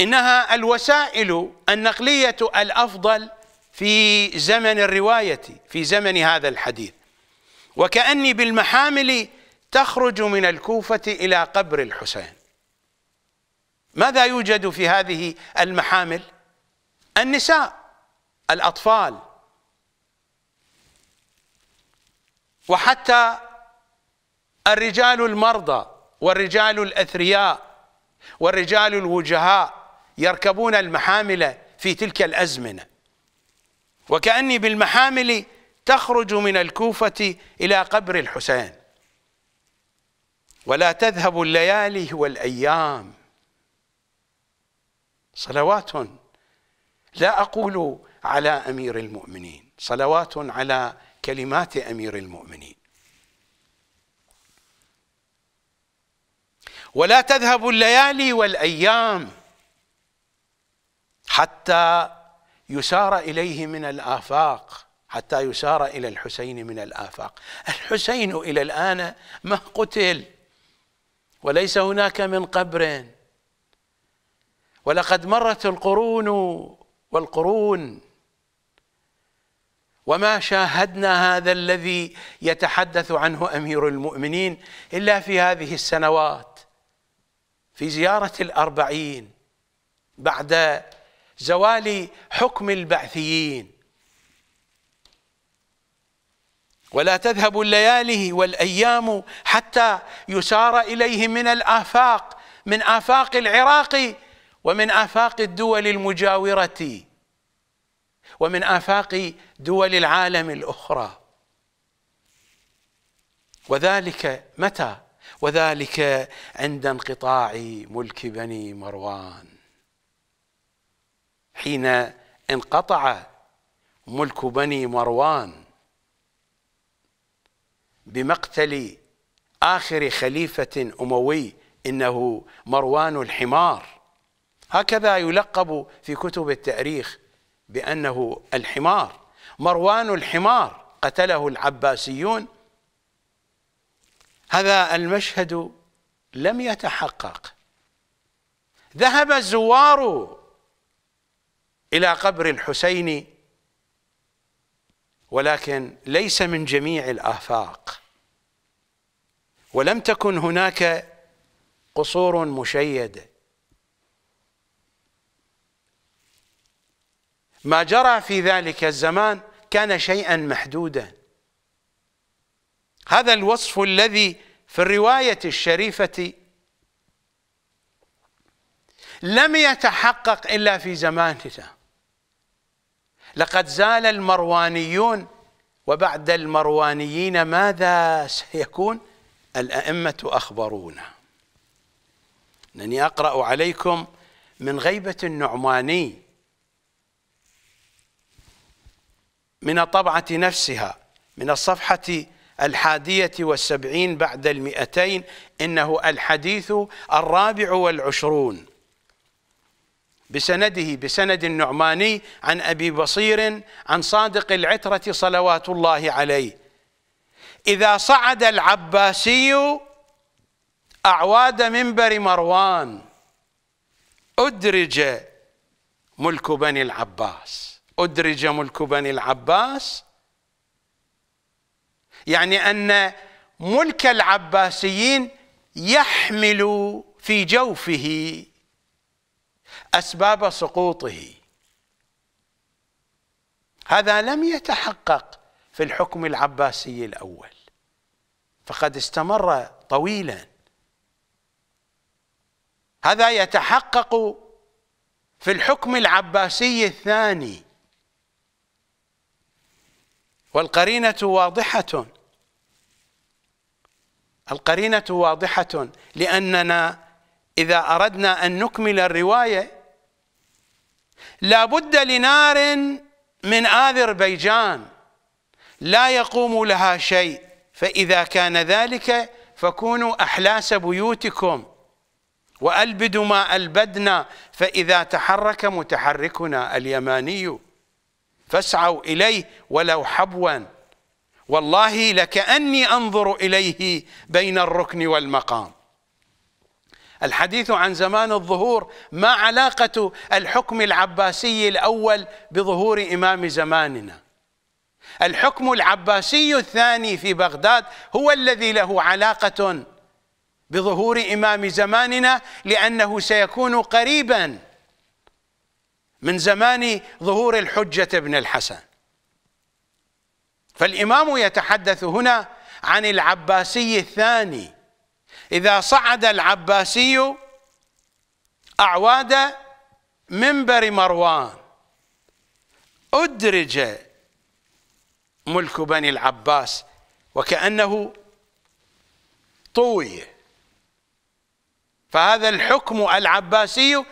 إنها الوسائل النقلية الأفضل في زمن الرواية في زمن هذا الحديث وكأني بالمحامل تخرج من الكوفة إلى قبر الحسين ماذا يوجد في هذه المحامل؟ النساء الأطفال وحتى الرجال المرضى والرجال الأثرياء والرجال الوجهاء يركبون المحامل في تلك الأزمنة وكأني بالمحامل تخرج من الكوفة إلى قبر الحسين ولا تذهب الليالي والأيام صلوات لا أقول على أمير المؤمنين صلوات على كلمات امير المؤمنين ولا تذهب الليالي والايام حتى يسار اليه من الافاق حتى يسار الى الحسين من الافاق الحسين الى الان ما قتل وليس هناك من قبر ولقد مرت القرون والقرون وما شاهدنا هذا الذي يتحدث عنه امير المؤمنين الا في هذه السنوات في زياره الاربعين بعد زوال حكم البعثيين ولا تذهب الليالي والايام حتى يسار اليه من الافاق من افاق العراق ومن افاق الدول المجاوره ومن آفاق دول العالم الأخرى وذلك متى وذلك عند انقطاع ملك بني مروان حين انقطع ملك بني مروان بمقتل آخر خليفة أموي إنه مروان الحمار هكذا يلقب في كتب التاريخ بأنه الحمار مروان الحمار قتله العباسيون هذا المشهد لم يتحقق ذهب الزوار إلى قبر الحسين ولكن ليس من جميع الآفاق ولم تكن هناك قصور مشيده ما جرى في ذلك الزمان كان شيئا محدودا هذا الوصف الذي في الرواية الشريفة لم يتحقق إلا في زماننا لقد زال المروانيون وبعد المروانيين ماذا سيكون الأئمة أخبرونا أنني أقرأ عليكم من غيبة النعماني من الطبعة نفسها من الصفحة الحادية والسبعين بعد المئتين إنه الحديث الرابع والعشرون بسنده بسند النعماني عن أبي بصير عن صادق العترة صلوات الله عليه إذا صعد العباسي أعواد منبر مروان أدرج ملك بني العباس أدرج ملك بني العباس يعني أن ملك العباسيين يحمل في جوفه أسباب سقوطه هذا لم يتحقق في الحكم العباسي الأول فقد استمر طويلا هذا يتحقق في الحكم العباسي الثاني والقرينة واضحة القرينة واضحة لأننا إذا أردنا أن نكمل الرواية لابد لنار من آذربيجان لا يقوم لها شيء فإذا كان ذلك فكونوا أحلاس بيوتكم وألبدوا ما ألبدنا فإذا تحرك متحركنا اليماني فاسعوا إليه ولو حبوا والله لكأني أنظر إليه بين الركن والمقام الحديث عن زمان الظهور ما علاقة الحكم العباسي الأول بظهور إمام زماننا الحكم العباسي الثاني في بغداد هو الذي له علاقة بظهور إمام زماننا لأنه سيكون قريباً من زمان ظهور الحجة بن الحسن فالإمام يتحدث هنا عن العباسي الثاني إذا صعد العباسي أعواد منبر مروان أدرج ملك بني العباس وكأنه طوي فهذا الحكم العباسي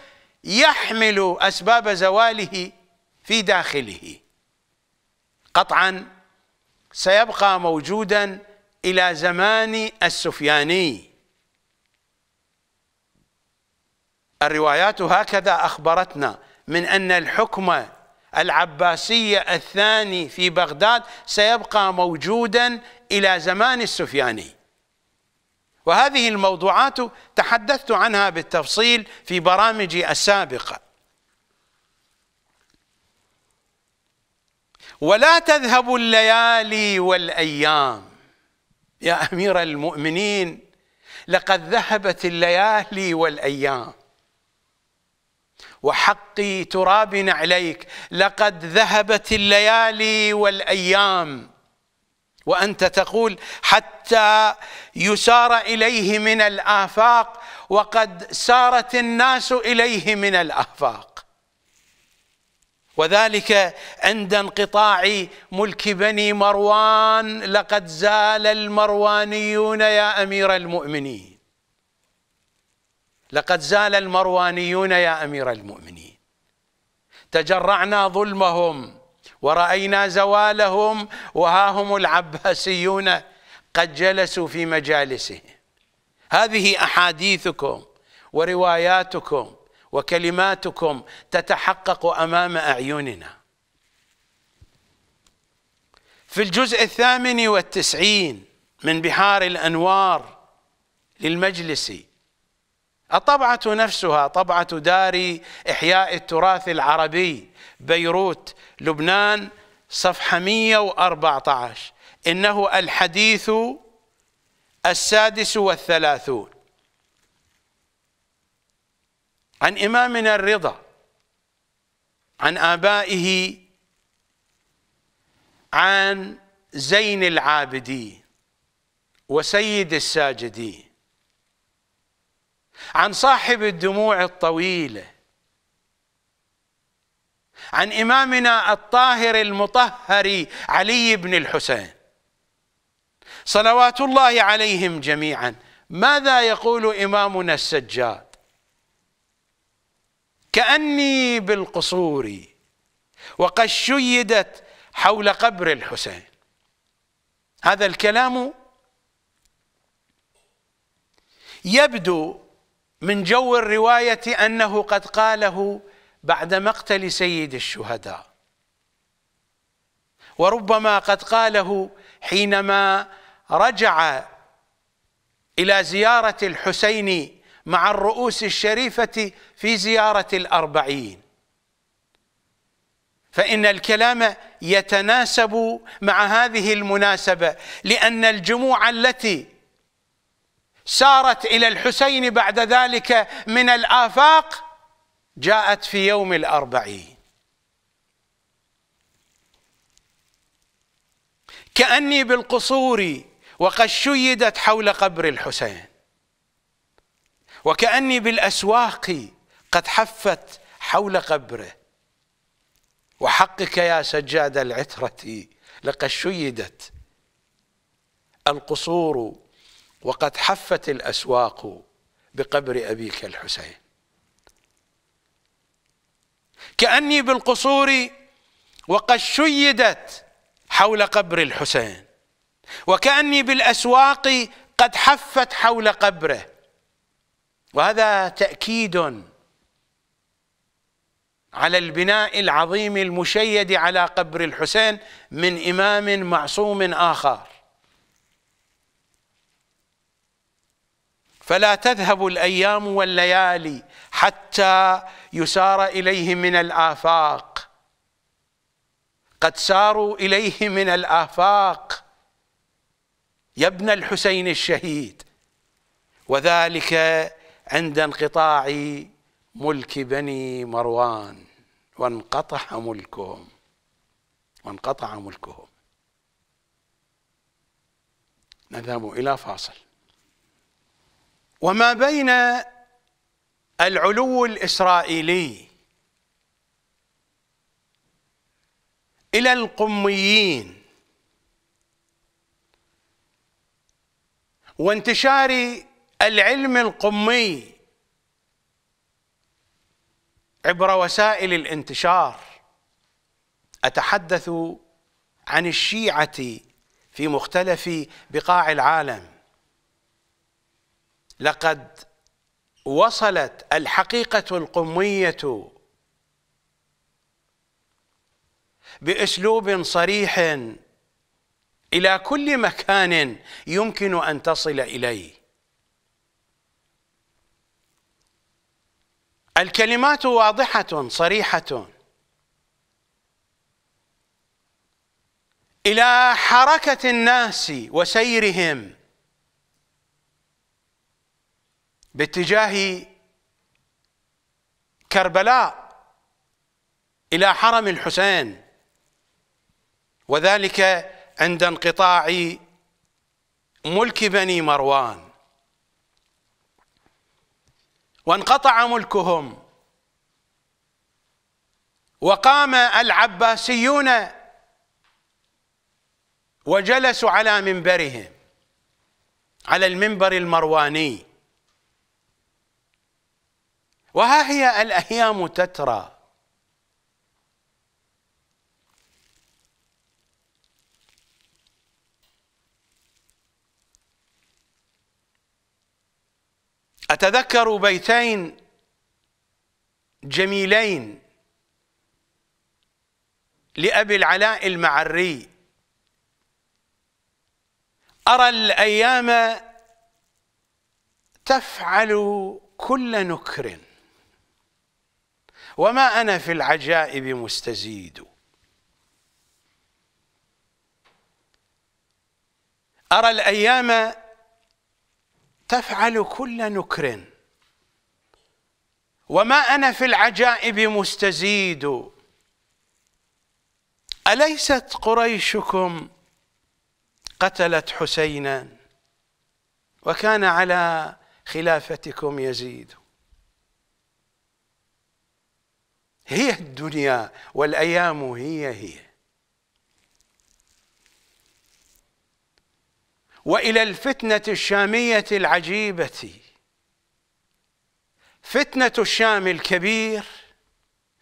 يحمل أسباب زواله في داخله قطعا سيبقى موجودا إلى زمان السفياني الروايات هكذا أخبرتنا من أن الحكم العباسي الثاني في بغداد سيبقى موجودا إلى زمان السفياني وهذه الموضوعات تحدثت عنها بالتفصيل في برامجي السابقة ولا تذهب الليالي والأيام يا أمير المؤمنين لقد ذهبت الليالي والأيام وحقي تراب عليك لقد ذهبت الليالي والأيام وانت تقول حتى يسار اليه من الافاق وقد سارت الناس اليه من الافاق وذلك عند انقطاع ملك بني مروان لقد زال المروانيون يا امير المؤمنين لقد زال المروانيون يا امير المؤمنين تجرعنا ظلمهم ورأينا زوالهم وها هم العباسيون قد جلسوا في مجالسهم هذه أحاديثكم ورواياتكم وكلماتكم تتحقق أمام أعيننا في الجزء الثامن والتسعين من بحار الأنوار للمجلسي الطبعة نفسها طبعة دار إحياء التراث العربي بيروت لبنان صفحة 114 إنه الحديث السادس والثلاثون عن إمامنا الرضا عن آبائه عن زين العابدين وسيد الساجدين عن صاحب الدموع الطويله عن امامنا الطاهر المطهر علي بن الحسين صلوات الله عليهم جميعا ماذا يقول امامنا السجاد كاني بالقصور وقد شيدت حول قبر الحسين هذا الكلام يبدو من جو الرواية أنه قد قاله بعد مقتل سيد الشهداء وربما قد قاله حينما رجع إلى زيارة الحسين مع الرؤوس الشريفة في زيارة الأربعين فإن الكلام يتناسب مع هذه المناسبة لأن الجموع التي سارت الى الحسين بعد ذلك من الافاق جاءت في يوم الاربعين كاني بالقصور وقد شيدت حول قبر الحسين وكاني بالاسواق قد حفت حول قبره وحقك يا سجاد العتره لقد شيدت القصور وقد حفت الأسواق بقبر أبيك الحسين كأني بالقصور وقد شيدت حول قبر الحسين وكأني بالأسواق قد حفت حول قبره وهذا تأكيد على البناء العظيم المشيد على قبر الحسين من إمام معصوم آخر فلا تذهب الايام والليالي حتى يسار اليه من الافاق قد ساروا اليه من الافاق يا ابن الحسين الشهيد وذلك عند انقطاع ملك بني مروان وانقطع ملكهم وانقطع ملكهم نذهب الى فاصل وما بين العلو الإسرائيلي إلى القميين وانتشار العلم القمي عبر وسائل الانتشار أتحدث عن الشيعة في مختلف بقاع العالم لقد وصلت الحقيقة القمية بأسلوب صريح إلى كل مكان يمكن أن تصل إليه الكلمات واضحة صريحة إلى حركة الناس وسيرهم باتجاه كربلاء الى حرم الحسين وذلك عند انقطاع ملك بني مروان وانقطع ملكهم وقام العباسيون وجلسوا على منبرهم على المنبر المرواني وها هي الأيام تترى أتذكر بيتين جميلين لأبي العلاء المعري أرى الأيام تفعل كل نكر وما أنا في العجائب مستزيد أرى الأيام تفعل كل نكر وما أنا في العجائب مستزيد أليست قريشكم قتلت حسينا وكان على خلافتكم يزيد هي الدنيا والأيام هي هي وإلى الفتنة الشامية العجيبة فتنة الشام الكبير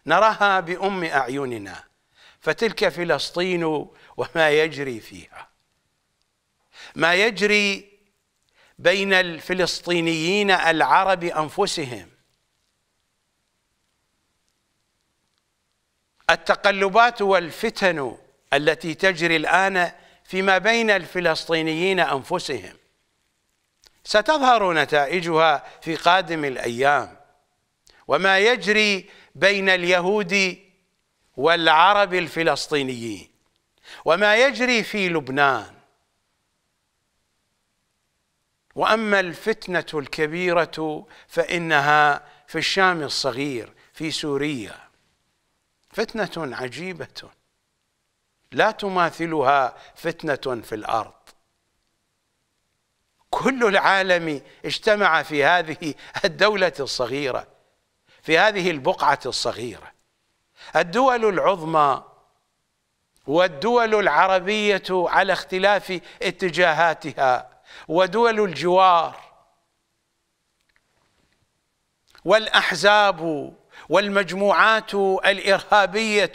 نراها بأم أعيننا فتلك فلسطين وما يجري فيها ما يجري بين الفلسطينيين العرب أنفسهم التقلبات والفتن التي تجري الآن فيما بين الفلسطينيين أنفسهم ستظهر نتائجها في قادم الأيام وما يجري بين اليهود والعرب الفلسطينيين وما يجري في لبنان وأما الفتنة الكبيرة فإنها في الشام الصغير في سوريا فتنة عجيبة لا تماثلها فتنة في الأرض كل العالم اجتمع في هذه الدولة الصغيرة في هذه البقعة الصغيرة الدول العظمى والدول العربية على اختلاف اتجاهاتها ودول الجوار والأحزاب والمجموعات الارهابيه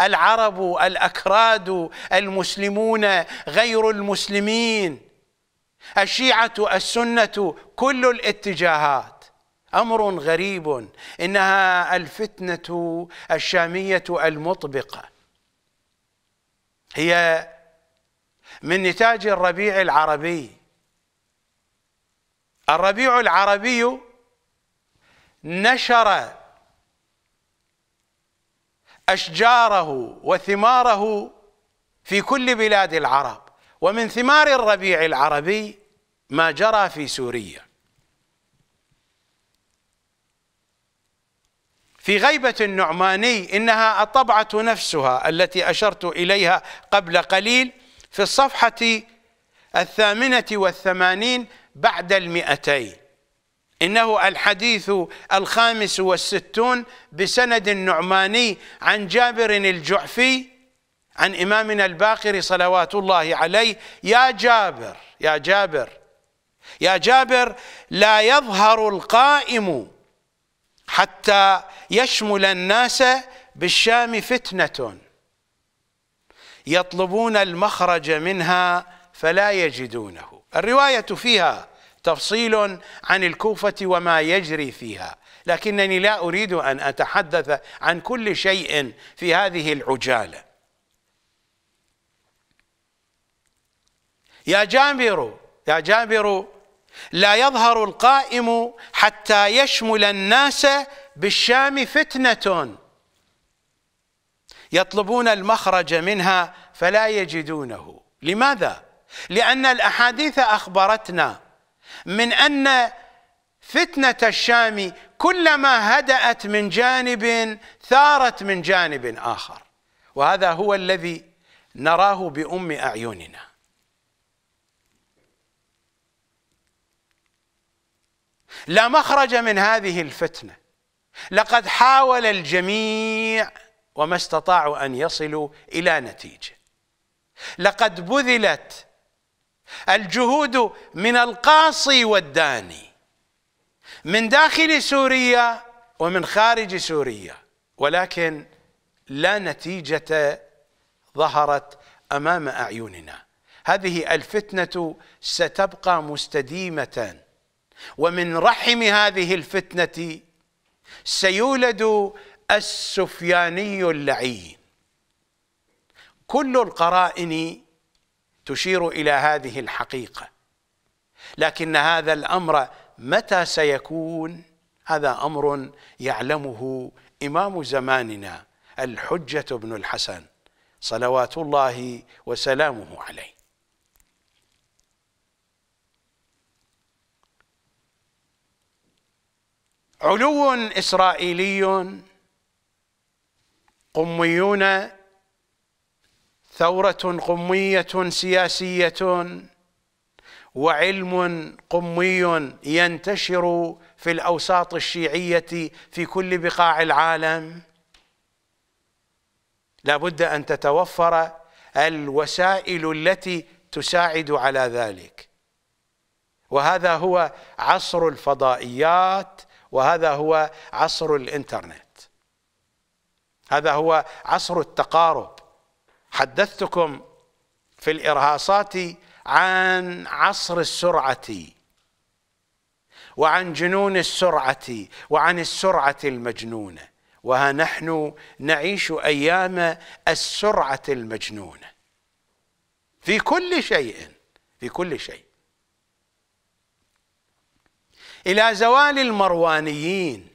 العرب الاكراد المسلمون غير المسلمين الشيعه السنه كل الاتجاهات امر غريب انها الفتنه الشاميه المطبقه هي من نتاج الربيع العربي الربيع العربي نشر أشجاره وثماره في كل بلاد العرب ومن ثمار الربيع العربي ما جرى في سوريا في غيبة النعماني إنها الطبعة نفسها التي أشرت إليها قبل قليل في الصفحة الثامنة والثمانين بعد المئتين إنه الحديث الخامس والستون بسند النعماني عن جابر الجعفي عن إمامنا الباقر صلوات الله عليه يا جابر يا جابر يا جابر لا يظهر القائم حتى يشمل الناس بالشام فتنة يطلبون المخرج منها فلا يجدونه الرواية فيها تفصيل عن الكوفة وما يجري فيها لكنني لا أريد أن أتحدث عن كل شيء في هذه العجالة يا جابر يا جابر لا يظهر القائم حتى يشمل الناس بالشام فتنة يطلبون المخرج منها فلا يجدونه لماذا؟ لأن الأحاديث أخبرتنا من أن فتنة الشام كلما هدأت من جانب ثارت من جانب آخر وهذا هو الذي نراه بأم أعيننا لا مخرج من هذه الفتنة لقد حاول الجميع وما استطاعوا أن يصلوا إلى نتيجة لقد بذلت الجهود من القاصي والداني من داخل سوريا ومن خارج سوريا ولكن لا نتيجة ظهرت أمام أعيننا هذه الفتنة ستبقى مستديمة ومن رحم هذه الفتنة سيولد السفياني اللعين كل القرائن تشير الى هذه الحقيقه لكن هذا الامر متى سيكون هذا امر يعلمه امام زماننا الحجه بن الحسن صلوات الله وسلامه عليه علو اسرائيلي قميون ثورة قمية سياسية وعلم قمي ينتشر في الأوساط الشيعية في كل بقاع العالم لابد أن تتوفر الوسائل التي تساعد على ذلك وهذا هو عصر الفضائيات وهذا هو عصر الانترنت هذا هو عصر التقارب حدثتكم في الارهاصات عن عصر السرعه وعن جنون السرعه وعن السرعه المجنونه وها نحن نعيش ايام السرعه المجنونه في كل شيء في كل شيء الى زوال المروانيين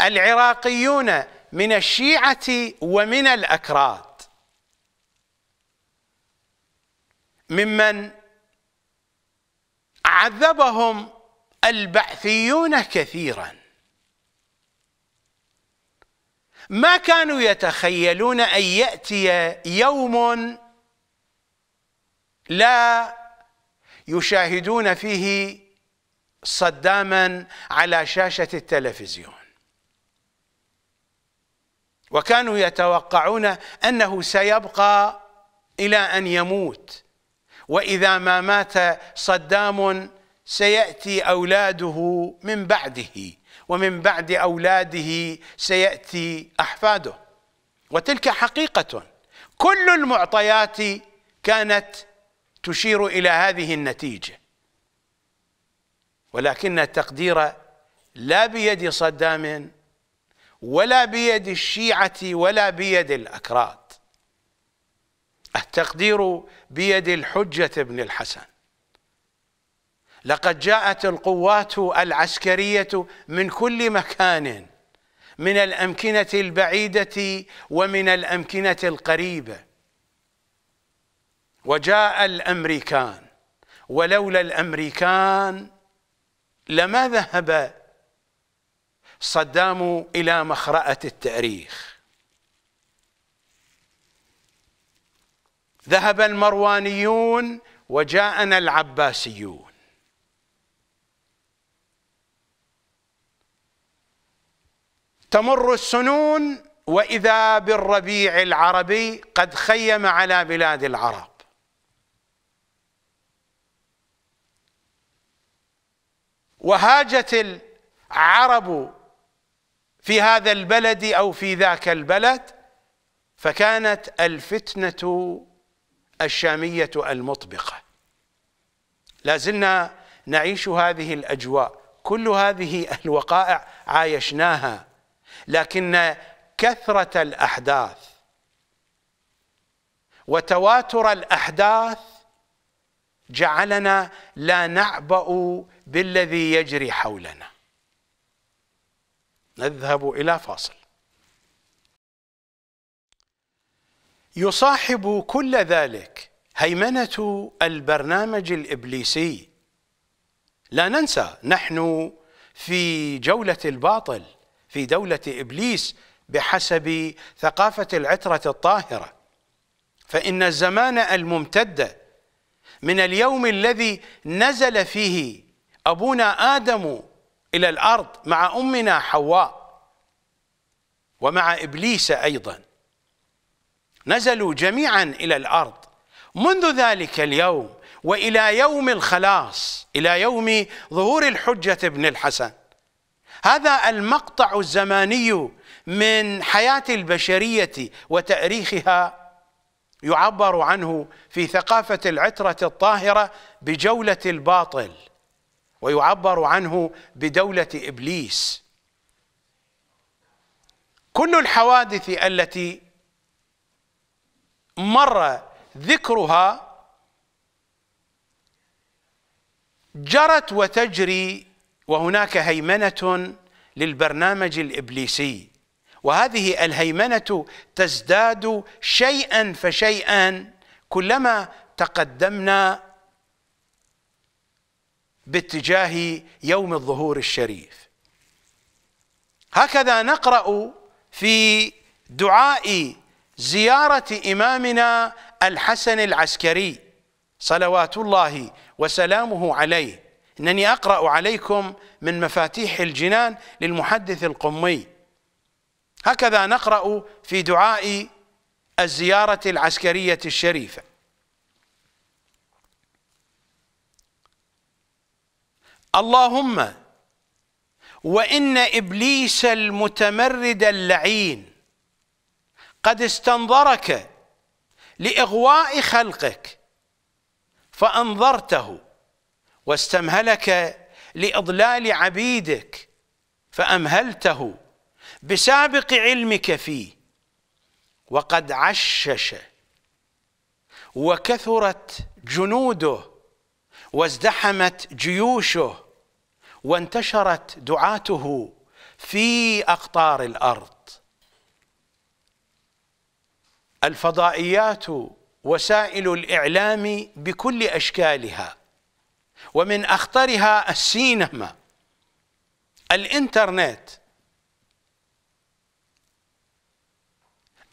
العراقيون من الشيعة ومن الأكراد ممن عذبهم البعثيون كثيرا ما كانوا يتخيلون أن يأتي يوم لا يشاهدون فيه صداما على شاشة التلفزيون وكانوا يتوقعون انه سيبقى الى ان يموت واذا ما مات صدام سياتي اولاده من بعده ومن بعد اولاده سياتي احفاده وتلك حقيقه كل المعطيات كانت تشير الى هذه النتيجه ولكن التقدير لا بيد صدام ولا بيد الشيعة ولا بيد الأكراد التقدير بيد الحجة بن الحسن لقد جاءت القوات العسكرية من كل مكان من الأمكنة البعيدة ومن الأمكنة القريبة وجاء الأمريكان ولولا الأمريكان لما ذهب صدام إلى مخرأة التاريخ ذهب المروانيون وجاءنا العباسيون تمر السنون واذا بالربيع العربي قد خيم على بلاد العرب وهاجت العرب في هذا البلد أو في ذاك البلد فكانت الفتنة الشامية المطبقة لازلنا نعيش هذه الأجواء كل هذه الوقائع عايشناها لكن كثرة الأحداث وتواتر الأحداث جعلنا لا نعبأ بالذي يجري حولنا نذهب إلى فاصل يصاحب كل ذلك هيمنة البرنامج الإبليسي لا ننسى نحن في جولة الباطل في دولة إبليس بحسب ثقافة العترة الطاهرة فإن الزمان الممتد من اليوم الذي نزل فيه أبونا آدم إلى الأرض مع أمنا حواء ومع إبليس أيضا نزلوا جميعا إلى الأرض منذ ذلك اليوم وإلى يوم الخلاص إلى يوم ظهور الحجة ابن الحسن هذا المقطع الزماني من حياة البشرية وتأريخها يعبر عنه في ثقافة العترة الطاهرة بجولة الباطل ويعبر عنه بدولة إبليس كل الحوادث التي مر ذكرها جرت وتجري وهناك هيمنة للبرنامج الإبليسي وهذه الهيمنة تزداد شيئا فشيئا كلما تقدمنا باتجاه يوم الظهور الشريف هكذا نقرا في دعاء زياره امامنا الحسن العسكري صلوات الله وسلامه عليه انني اقرا عليكم من مفاتيح الجنان للمحدث القمي هكذا نقرا في دعاء الزياره العسكريه الشريفه اللهم وإن إبليس المتمرد اللعين قد استنظرك لإغواء خلقك فأنظرته واستمهلك لإضلال عبيدك فأمهلته بسابق علمك فيه وقد عشش وكثرت جنوده وازدحمت جيوشه وانتشرت دعاته في اقطار الارض الفضائيات وسائل الاعلام بكل اشكالها ومن اخطرها السينما الانترنت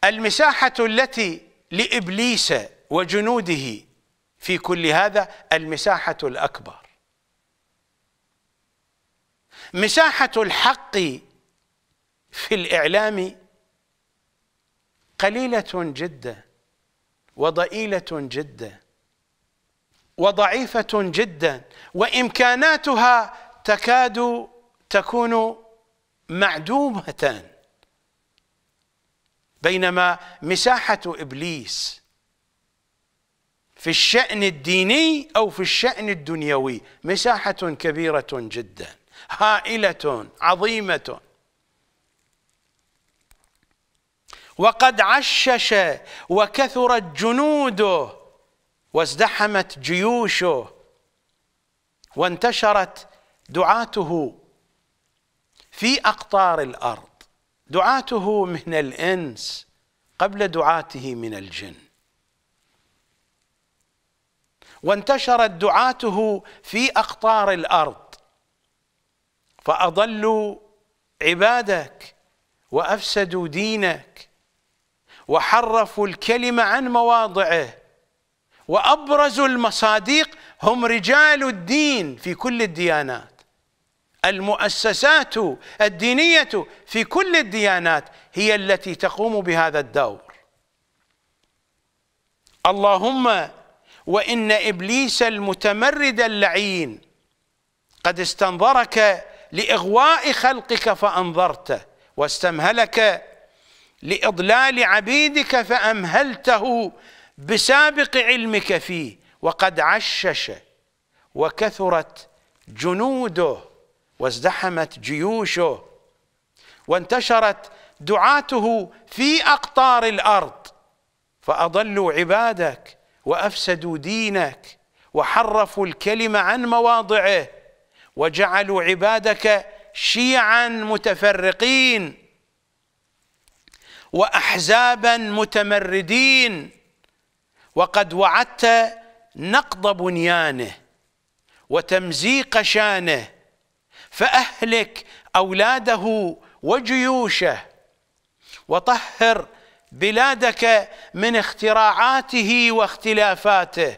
المساحه التي لابليس وجنوده في كل هذا المساحه الاكبر مساحة الحق في الإعلام قليلة جدا وضئيلة جدا وضعيفة جدا وإمكاناتها تكاد تكون معدومة بينما مساحة إبليس في الشأن الديني أو في الشأن الدنيوي مساحة كبيرة جداً هائلة عظيمة وقد عشش وكثرت جنوده وازدحمت جيوشه وانتشرت دعاته في أقطار الأرض دعاته من الإنس قبل دعاته من الجن وانتشرت دعاته في أقطار الأرض فأضلوا عبادك وأفسدوا دينك وحرفوا الكلمة عن مواضعه وأبرزوا المصاديق هم رجال الدين في كل الديانات المؤسسات الدينية في كل الديانات هي التي تقوم بهذا الدور اللهم وإن إبليس المتمرد اللعين قد استنظرك لإغواء خلقك فأنظرته واستمهلك لإضلال عبيدك فأمهلته بسابق علمك فيه وقد عشش وكثرت جنوده وازدحمت جيوشه وانتشرت دعاته في أقطار الأرض فأضلوا عبادك وأفسدوا دينك وحرفوا الكلمة عن مواضعه وجعلوا عبادك شيعا متفرقين واحزابا متمردين وقد وعدت نقض بنيانه وتمزيق شانه فاهلك اولاده وجيوشه وطهر بلادك من اختراعاته واختلافاته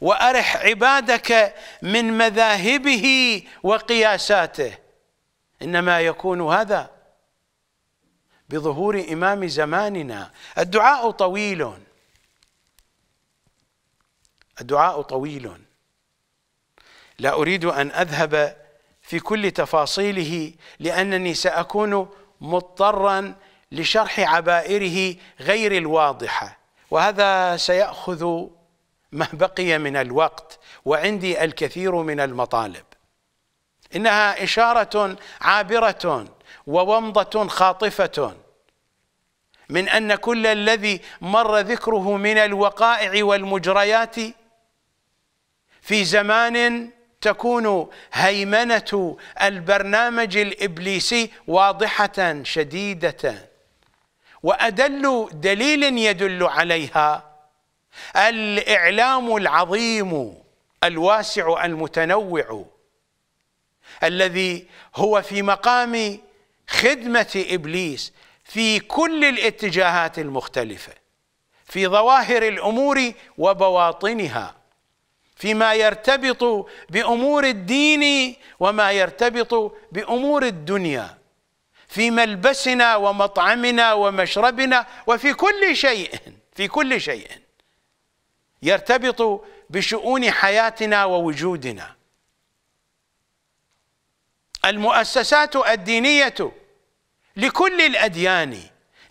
وارح عبادك من مذاهبه وقياساته انما يكون هذا بظهور امام زماننا الدعاء طويل الدعاء طويل لا اريد ان اذهب في كل تفاصيله لانني ساكون مضطرا لشرح عبائره غير الواضحه وهذا سياخذ ما بقي من الوقت وعندي الكثير من المطالب انها اشاره عابره وومضه خاطفه من ان كل الذي مر ذكره من الوقائع والمجريات في زمان تكون هيمنه البرنامج الابليسي واضحه شديده وادل دليل يدل عليها الاعلام العظيم الواسع المتنوع الذي هو في مقام خدمه ابليس في كل الاتجاهات المختلفه في ظواهر الامور وبواطنها فيما يرتبط بامور الدين وما يرتبط بامور الدنيا في ملبسنا ومطعمنا ومشربنا وفي كل شيء في كل شيء يرتبط بشؤون حياتنا ووجودنا المؤسسات الدينية لكل الأديان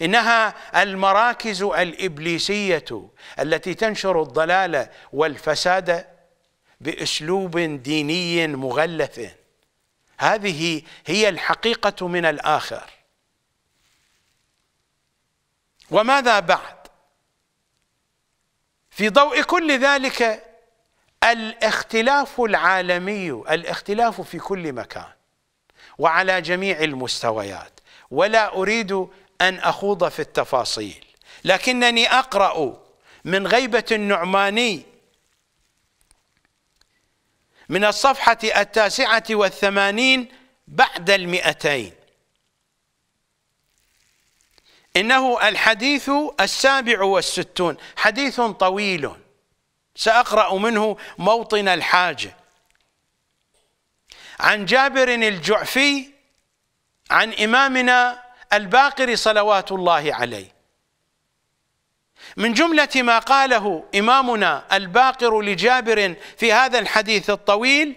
إنها المراكز الإبليسية التي تنشر الضلال والفساد بأسلوب ديني مغلف هذه هي الحقيقة من الآخر وماذا بعد في ضوء كل ذلك الاختلاف العالمي الاختلاف في كل مكان وعلى جميع المستويات ولا أريد أن أخوض في التفاصيل لكنني أقرأ من غيبة النعماني من الصفحة التاسعة والثمانين بعد المئتين إنه الحديث السابع والستون حديث طويل سأقرأ منه موطن الحاجة عن جابر الجعفي عن إمامنا الباقر صلوات الله عليه من جملة ما قاله إمامنا الباقر لجابر في هذا الحديث الطويل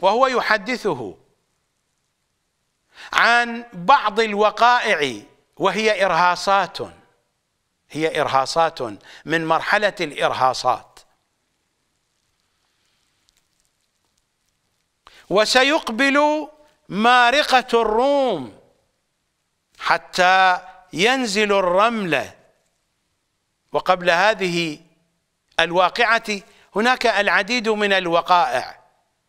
وهو يحدثه عن بعض الوقائع وهي إرهاصات هي إرهاصات من مرحلة الإرهاصات وسيقبل مارقة الروم حتى ينزل الرمل وقبل هذه الواقعة هناك العديد من الوقائع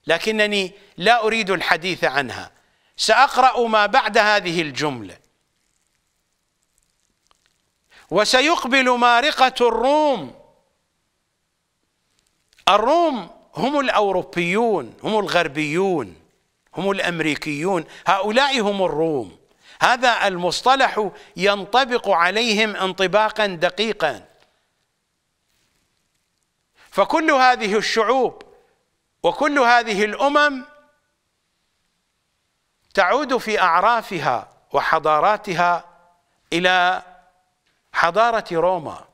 لكنني لا أريد الحديث عنها سأقرأ ما بعد هذه الجملة وسيقبل مارقة الروم الروم هم الأوروبيون هم الغربيون هم الأمريكيون هؤلاء هم الروم هذا المصطلح ينطبق عليهم انطباقا دقيقا فكل هذه الشعوب وكل هذه الأمم تعود في أعرافها وحضاراتها إلى حضارة روما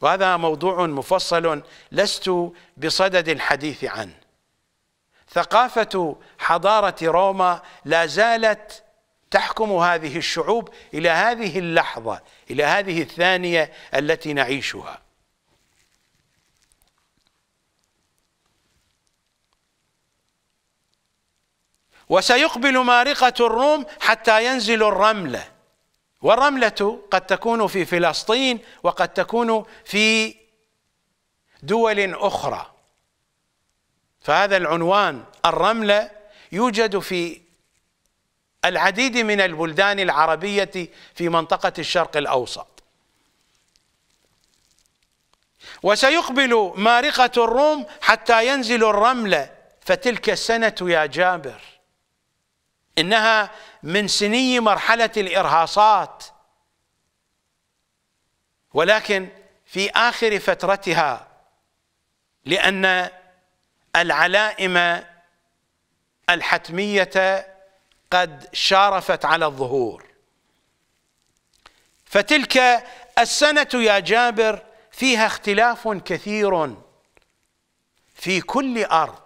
وهذا موضوع مفصل لست بصدد الحديث عنه ثقافة حضارة روما لا زالت تحكم هذه الشعوب إلى هذه اللحظة إلى هذه الثانية التي نعيشها وسيقبل مارقة الروم حتى ينزل الرمله والرملة قد تكون في فلسطين وقد تكون في دول أخرى فهذا العنوان الرملة يوجد في العديد من البلدان العربية في منطقة الشرق الأوسط وسيقبل مارقة الروم حتى ينزل الرملة فتلك السنة يا جابر إنها من سني مرحلة الإرهاصات ولكن في آخر فترتها لأن العلائم الحتمية قد شارفت على الظهور فتلك السنة يا جابر فيها اختلاف كثير في كل أرض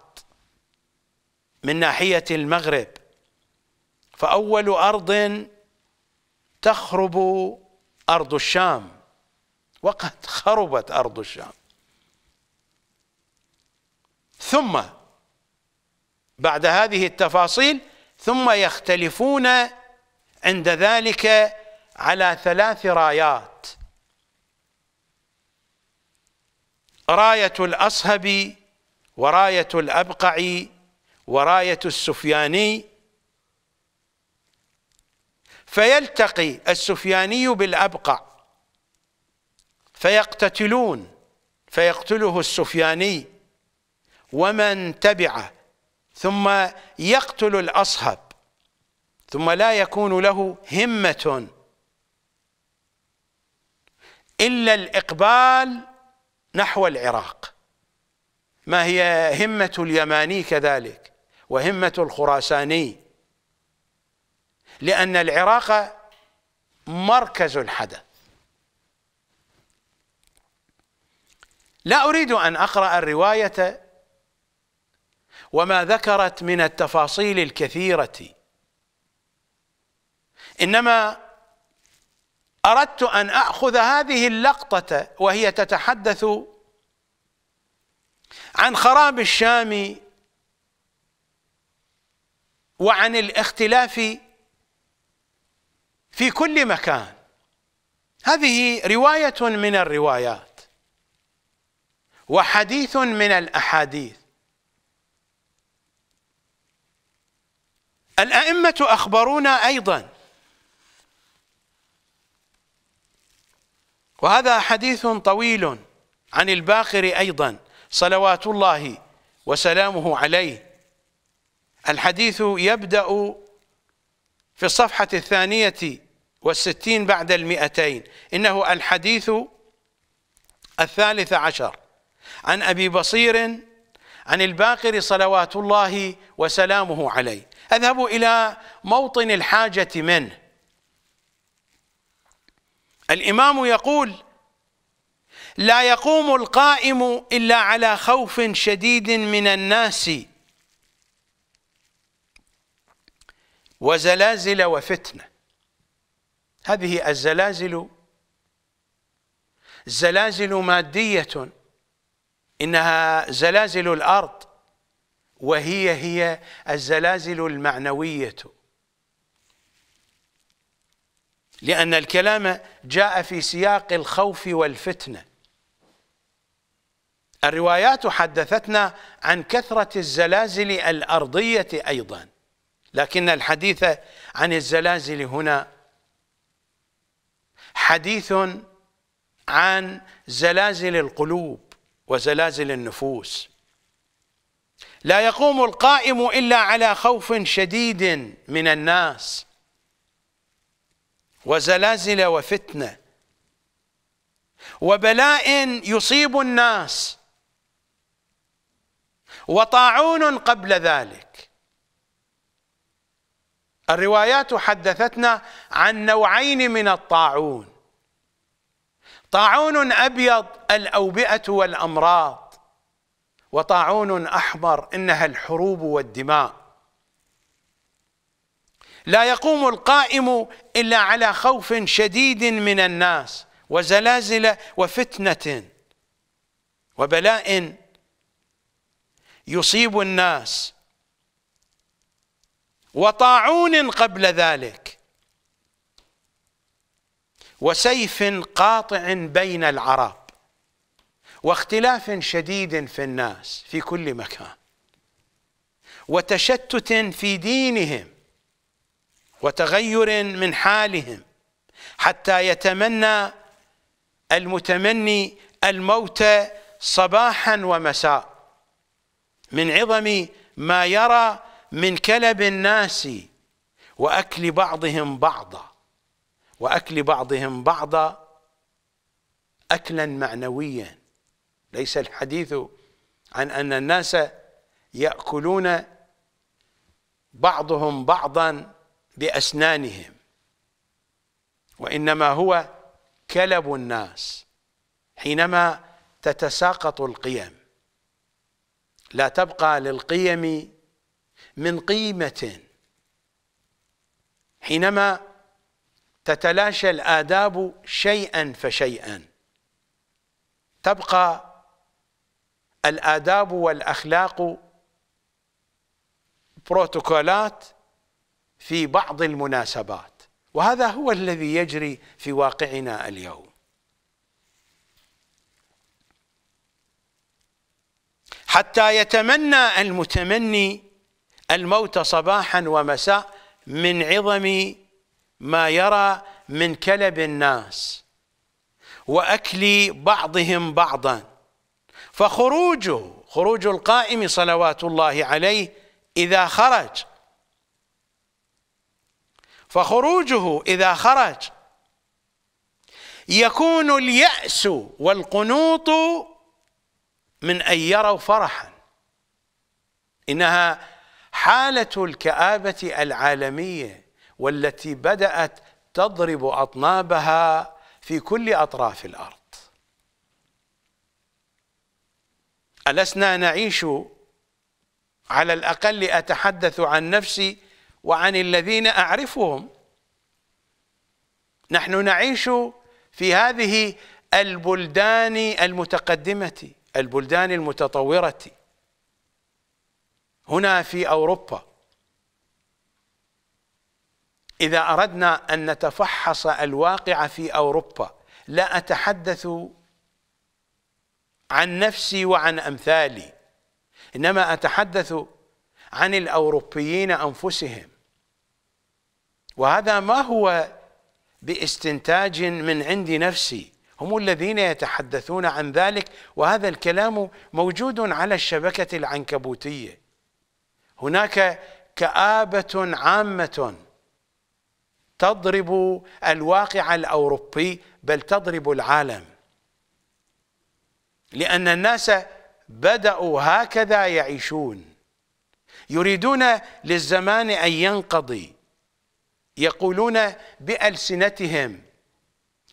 من ناحية المغرب فأول أرض تخرب أرض الشام وقد خربت أرض الشام ثم بعد هذه التفاصيل ثم يختلفون عند ذلك على ثلاث رايات راية الأصهبي وراية الأبقعي وراية السفياني فيلتقي السفياني بالأبقع فيقتتلون فيقتله السفياني ومن تبعه ثم يقتل الأصهب ثم لا يكون له همة إلا الإقبال نحو العراق ما هي همة اليماني كذلك وهمة الخراساني لأن العراق مركز الحدث لا أريد أن أقرأ الرواية وما ذكرت من التفاصيل الكثيرة إنما أردت أن أخذ هذه اللقطة وهي تتحدث عن خراب الشام وعن الاختلاف في كل مكان هذه رواية من الروايات وحديث من الأحاديث الأئمة أخبرونا أيضا وهذا حديث طويل عن الباقر أيضا صلوات الله وسلامه عليه الحديث يبدأ في الصفحة الثانية والستين بعد المئتين إنه الحديث الثالث عشر عن أبي بصير عن الباقر صلوات الله وسلامه عليه أذهب إلى موطن الحاجة منه الإمام يقول لا يقوم القائم إلا على خوف شديد من الناس وزلازل وفتنه هذه الزلازل زلازل مادية إنها زلازل الأرض وهي هي الزلازل المعنوية لأن الكلام جاء في سياق الخوف والفتنة الروايات حدثتنا عن كثرة الزلازل الأرضية أيضا لكن الحديث عن الزلازل هنا حديث عن زلازل القلوب وزلازل النفوس لا يقوم القائم إلا على خوف شديد من الناس وزلازل وفتنة وبلاء يصيب الناس وطاعون قبل ذلك الروايات حدثتنا عن نوعين من الطاعون طاعون أبيض الأوبئة والأمراض وطاعون أحمر إنها الحروب والدماء لا يقوم القائم إلا على خوف شديد من الناس وزلازل وفتنة وبلاء يصيب الناس وطاعون قبل ذلك وسيف قاطع بين العرب واختلاف شديد في الناس في كل مكان وتشتت في دينهم وتغير من حالهم حتى يتمنى المتمني الموت صباحا ومساء من عظم ما يرى من كلب الناس واكل بعضهم بعضا واكل بعضهم بعضا اكلا معنويا ليس الحديث عن ان الناس ياكلون بعضهم بعضا باسنانهم وانما هو كلب الناس حينما تتساقط القيم لا تبقى للقيم من قيمة حينما تتلاشى الآداب شيئا فشيئا تبقى الآداب والأخلاق بروتوكولات في بعض المناسبات وهذا هو الذي يجري في واقعنا اليوم حتى يتمنى المتمني الموت صباحا ومساء من عظم ما يرى من كلب الناس واكل بعضهم بعضا فخروجه خروج القائم صلوات الله عليه اذا خرج فخروجه اذا خرج يكون الياس والقنوط من ان يروا فرحا انها حالة الكآبة العالمية والتي بدأت تضرب أطنابها في كل أطراف الأرض ألسنا نعيش على الأقل أتحدث عن نفسي وعن الذين أعرفهم نحن نعيش في هذه البلدان المتقدمة البلدان المتطورة هنا في أوروبا إذا أردنا أن نتفحص الواقع في أوروبا لا أتحدث عن نفسي وعن أمثالي إنما أتحدث عن الأوروبيين أنفسهم وهذا ما هو باستنتاج من عند نفسي هم الذين يتحدثون عن ذلك وهذا الكلام موجود على الشبكة العنكبوتية هناك كآبة عامة تضرب الواقع الأوروبي بل تضرب العالم لأن الناس بدأوا هكذا يعيشون يريدون للزمان أن ينقضي يقولون بألسنتهم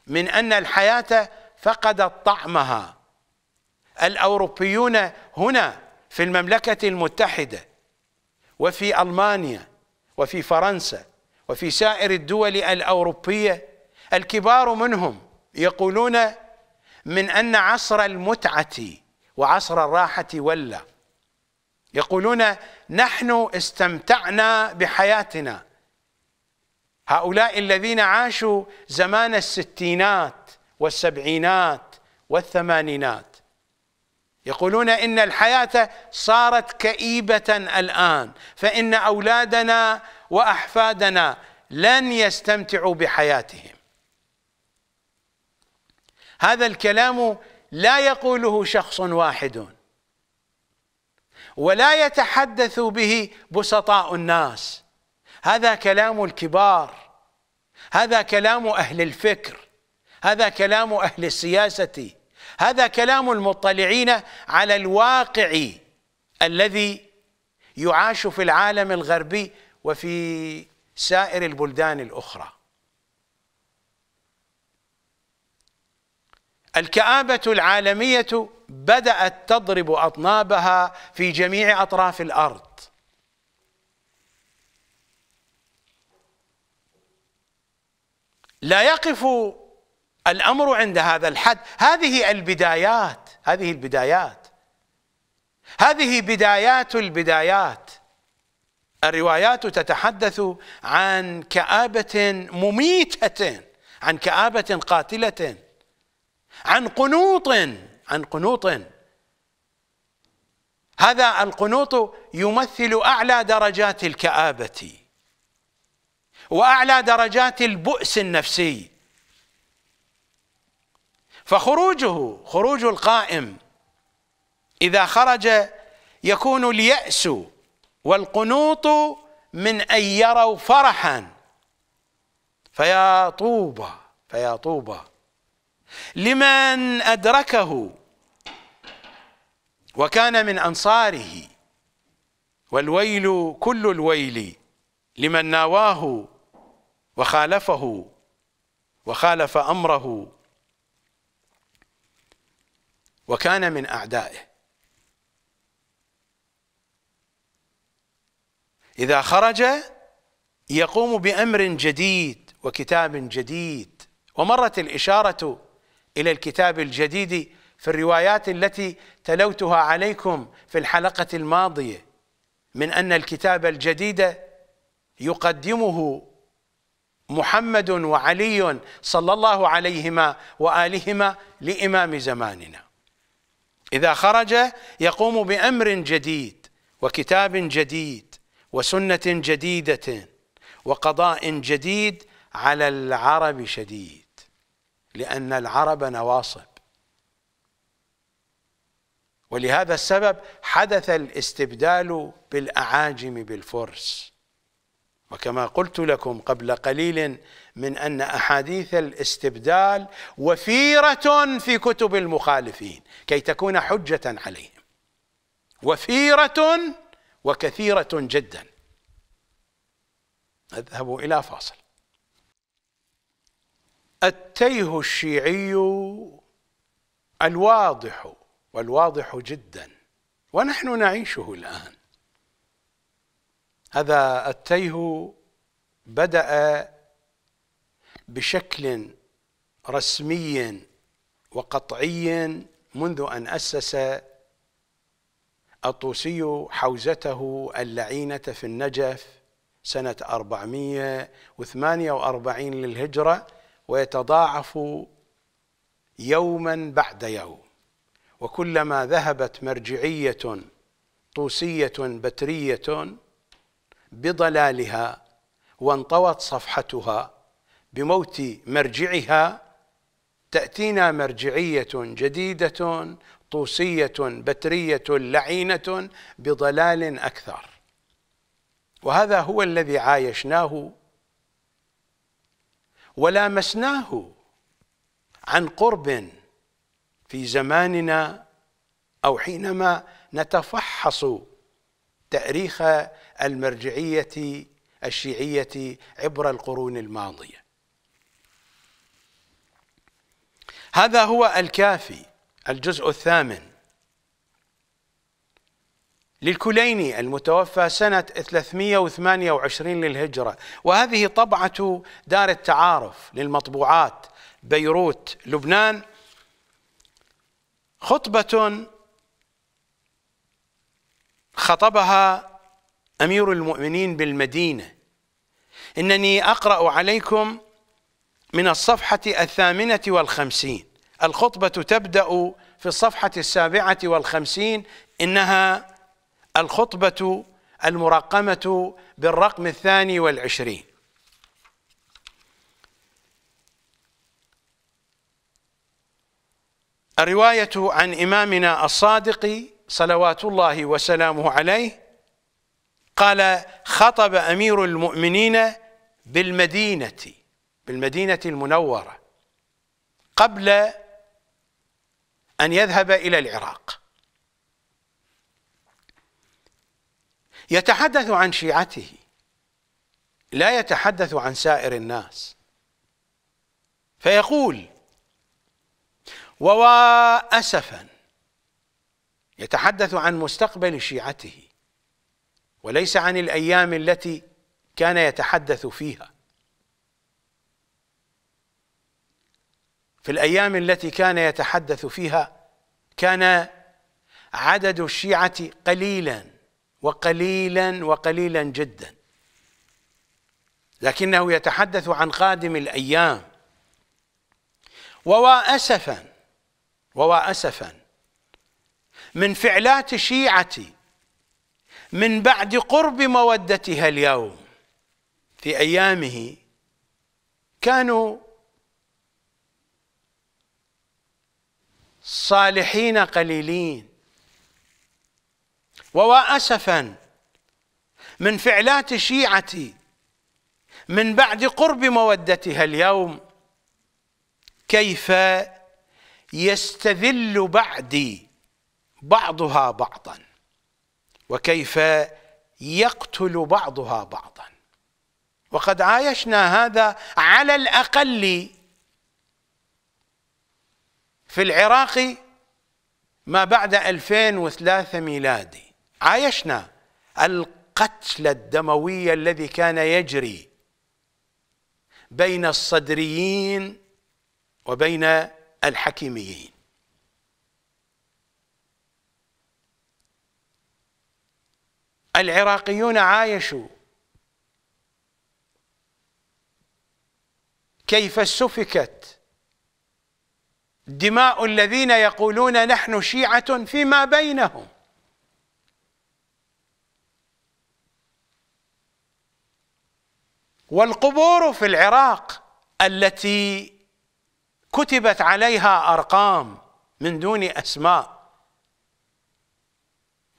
من أن الحياة فقدت طعمها الأوروبيون هنا في المملكة المتحدة وفي ألمانيا وفي فرنسا وفي سائر الدول الأوروبية الكبار منهم يقولون من أن عصر المتعة وعصر الراحة ولى يقولون نحن استمتعنا بحياتنا هؤلاء الذين عاشوا زمان الستينات والسبعينات والثمانينات يقولون إن الحياة صارت كئيبة الآن فإن أولادنا وأحفادنا لن يستمتعوا بحياتهم هذا الكلام لا يقوله شخص واحد ولا يتحدث به بسطاء الناس هذا كلام الكبار هذا كلام أهل الفكر هذا كلام أهل السياسة هذا كلام المطلعين على الواقع الذي يعاش في العالم الغربي وفي سائر البلدان الاخرى الكآبة العالمية بدأت تضرب أطنابها في جميع أطراف الأرض لا يقف الامر عند هذا الحد هذه البدايات هذه البدايات هذه بدايات البدايات الروايات تتحدث عن كآبة مميتة عن كآبة قاتلة عن قنوط عن قنوط هذا القنوط يمثل أعلى درجات الكآبة وأعلى درجات البؤس النفسي فخروجه خروج القائم إذا خرج يكون اليأس والقنوط من أن يروا فرحا فيا طوبى فيا طوبى لمن أدركه وكان من أنصاره والويل كل الويل لمن ناواه وخالفه وخالف أمره وكان من أعدائه إذا خرج يقوم بأمر جديد وكتاب جديد ومرت الإشارة إلى الكتاب الجديد في الروايات التي تلوتها عليكم في الحلقة الماضية من أن الكتاب الجديد يقدمه محمد وعلي صلى الله عليهما وآلهما لإمام زماننا إذا خرج يقوم بأمر جديد وكتاب جديد وسنة جديدة وقضاء جديد على العرب شديد لأن العرب نواصب ولهذا السبب حدث الاستبدال بالأعاجم بالفرس وكما قلت لكم قبل قليل من ان احاديث الاستبدال وفيره في كتب المخالفين كي تكون حجه عليهم وفيره وكثيره جدا نذهب الى فاصل التيه الشيعي الواضح والواضح جدا ونحن نعيشه الان هذا التيه بدأ بشكل رسمي وقطعي منذ أن أسس الطوسي حوزته اللعينة في النجف سنة 448 للهجرة ويتضاعف يوما بعد يوم وكلما ذهبت مرجعية طوسية بترية بضلالها وانطوت صفحتها بموت مرجعها تأتينا مرجعية جديدة طوسية بترية لعينة بضلال أكثر وهذا هو الذي عايشناه ولامسناه عن قرب في زماننا أو حينما نتفحص تأريخ المرجعية الشيعية عبر القرون الماضية هذا هو الكافي الجزء الثامن للكليني المتوفى سنة 328 للهجرة وهذه طبعة دار التعارف للمطبوعات بيروت لبنان خطبة خطبها أمير المؤمنين بالمدينة إنني أقرأ عليكم من الصفحة الثامنة والخمسين الخطبة تبدأ في الصفحة السابعة والخمسين إنها الخطبة المرقمة بالرقم الثاني والعشرين الرواية عن إمامنا الصادق صلوات الله وسلامه عليه قال خطب أمير المؤمنين بالمدينة بالمدينة المنورة قبل أن يذهب إلى العراق يتحدث عن شيعته لا يتحدث عن سائر الناس فيقول ووا أسفا يتحدث عن مستقبل شيعته وليس عن الأيام التي كان يتحدث فيها في الايام التي كان يتحدث فيها كان عدد الشيعه قليلا وقليلا وقليلا جدا لكنه يتحدث عن قادم الايام ووا اسفا ووا اسفا من فعلات الشيعه من بعد قرب مودتها اليوم في ايامه كانوا صالحين قليلين وواسفا من فعلات الشيعة من بعد قرب مودتها اليوم كيف يستذل بعدي بعضها بعضا وكيف يقتل بعضها بعضا وقد عايشنا هذا على الأقل في العراق ما بعد 2003 ميلادي عايشنا القتل الدموي الذي كان يجري بين الصدريين وبين الحكيميين العراقيون عايشوا كيف سفكت دماء الذين يقولون نحن شيعة فيما بينهم والقبور في العراق التي كتبت عليها أرقام من دون أسماء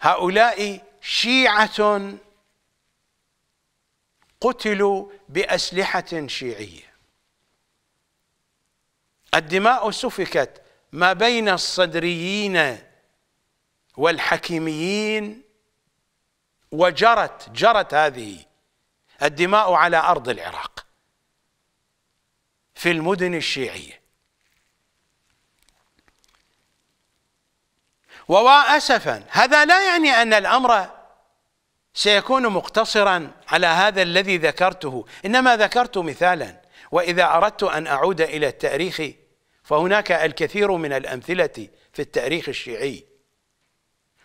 هؤلاء شيعة قتلوا بأسلحة شيعية الدماء سفكت ما بين الصدريين والحكيميين وجرت جرت هذه الدماء على أرض العراق في المدن الشيعية ووا أسفا هذا لا يعني أن الأمر سيكون مقتصرا على هذا الذي ذكرته إنما ذكرت مثالا وإذا أردت أن أعود إلى التاريخ فهناك الكثير من الأمثلة في التاريخ الشيعي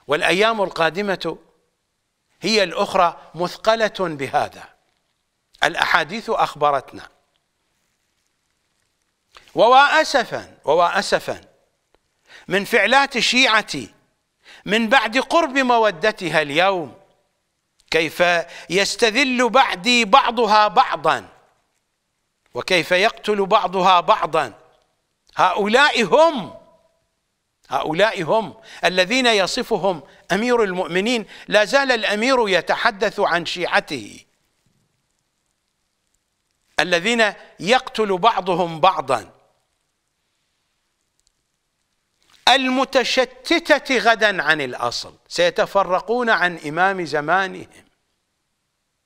والأيام القادمة هي الأخرى مثقلة بهذا الأحاديث أخبرتنا ووا أسفا ووا أسفا من فعلات الشيعة من بعد قرب مودتها اليوم كيف يستذل بعدي بعضها بعضا وكيف يقتل بعضها بعضا هؤلاء هم هؤلاء هم الذين يصفهم امير المؤمنين لا زال الامير يتحدث عن شيعته الذين يقتل بعضهم بعضا المتشتته غدا عن الاصل سيتفرقون عن امام زمانهم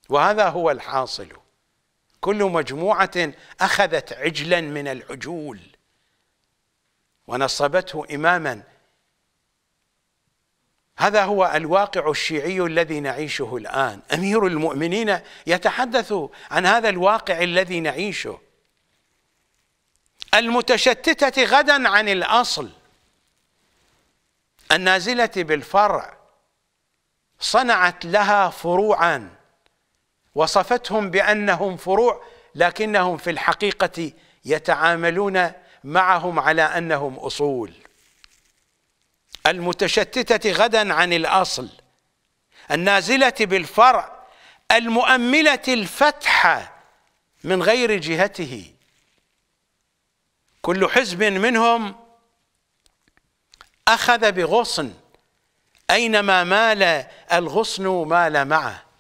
وهذا هو الحاصل كل مجموعه اخذت عجلا من العجول ونصبته إماما هذا هو الواقع الشيعي الذي نعيشه الآن أمير المؤمنين يتحدث عن هذا الواقع الذي نعيشه المتشتتة غدا عن الأصل النازلة بالفرع صنعت لها فروعا وصفتهم بأنهم فروع لكنهم في الحقيقة يتعاملون معهم على أنهم أصول المتشتتة غدا عن الأصل النازلة بالفرع المؤملة الفتحة من غير جهته كل حزب منهم أخذ بغصن أينما مال الغصن مال معه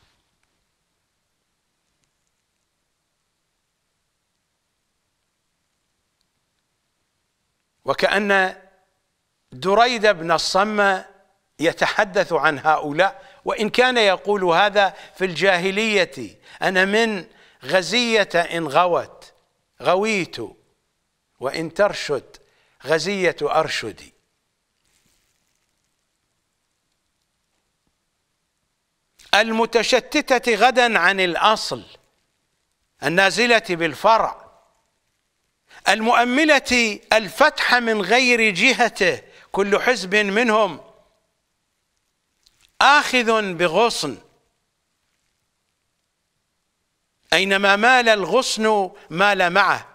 وكأن دريد بن الصمة يتحدث عن هؤلاء وإن كان يقول هذا في الجاهلية أنا من غزية إن غوت غويت وإن ترشد غزية أرشدي المتشتتة غدا عن الأصل النازلة بالفرع المؤملة الفتح من غير جهته كل حزب منهم آخذ بغصن أينما مال الغصن مال معه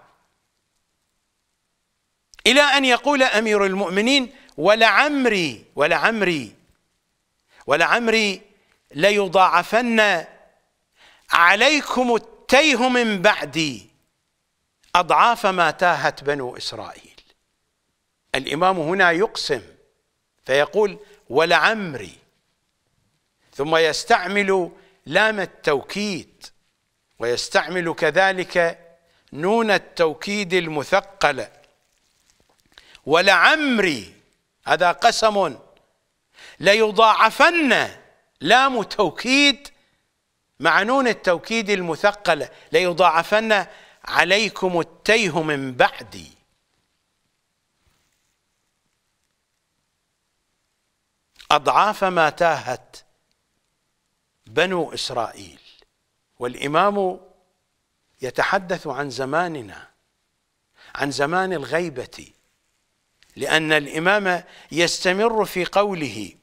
إلى أن يقول أمير المؤمنين ولعمري ولعمري ولعمري ليضاعفن عليكم التيه من بعدي أضعاف ما تاهت بنو إسرائيل الإمام هنا يقسم فيقول ولعمري ثم يستعمل لام التوكيد ويستعمل كذلك نون التوكيد المثقله ولعمري هذا قسم ليضاعفن لام توكيد مع نون التوكيد المثقله ليضاعفن عليكم التيه من بعدي اضعاف ما تاهت بنو اسرائيل والامام يتحدث عن زماننا عن زمان الغيبه لان الامام يستمر في قوله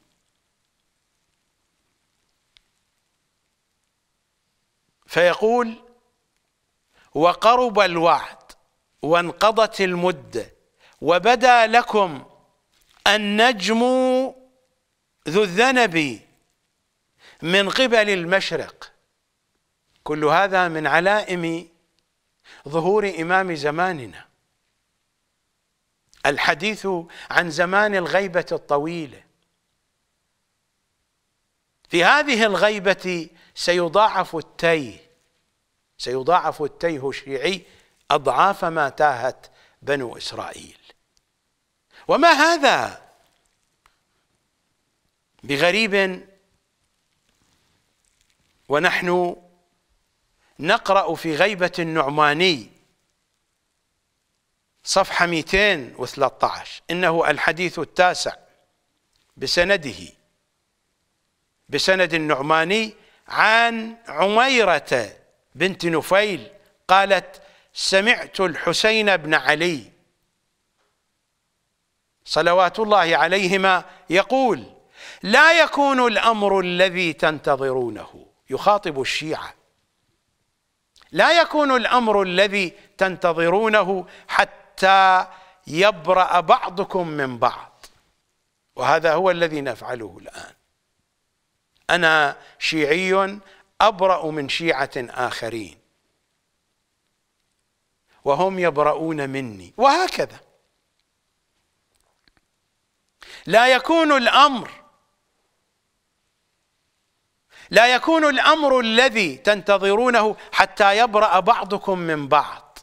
فيقول وقرب الوعد وانقضت المدة وبدا لكم النجم ذو الذنب من قبل المشرق كل هذا من علائم ظهور إمام زماننا الحديث عن زمان الغيبة الطويلة في هذه الغيبة سيضاعف التيه سيضاعف التيه الشيعي أضعاف ما تاهت بنو إسرائيل وما هذا بغريب ونحن نقرأ في غيبة النعماني صفحة 213 إنه الحديث التاسع بسنده بسند النعماني عن عميرة بنت نفيل قالت سمعت الحسين بن علي صلوات الله عليهما يقول لا يكون الأمر الذي تنتظرونه يخاطب الشيعة لا يكون الأمر الذي تنتظرونه حتى يبرأ بعضكم من بعض وهذا هو الذي نفعله الآن أنا شيعي أبرأ من شيعة آخرين وهم يبرؤون مني وهكذا لا يكون الأمر لا يكون الأمر الذي تنتظرونه حتى يبرأ بعضكم من بعض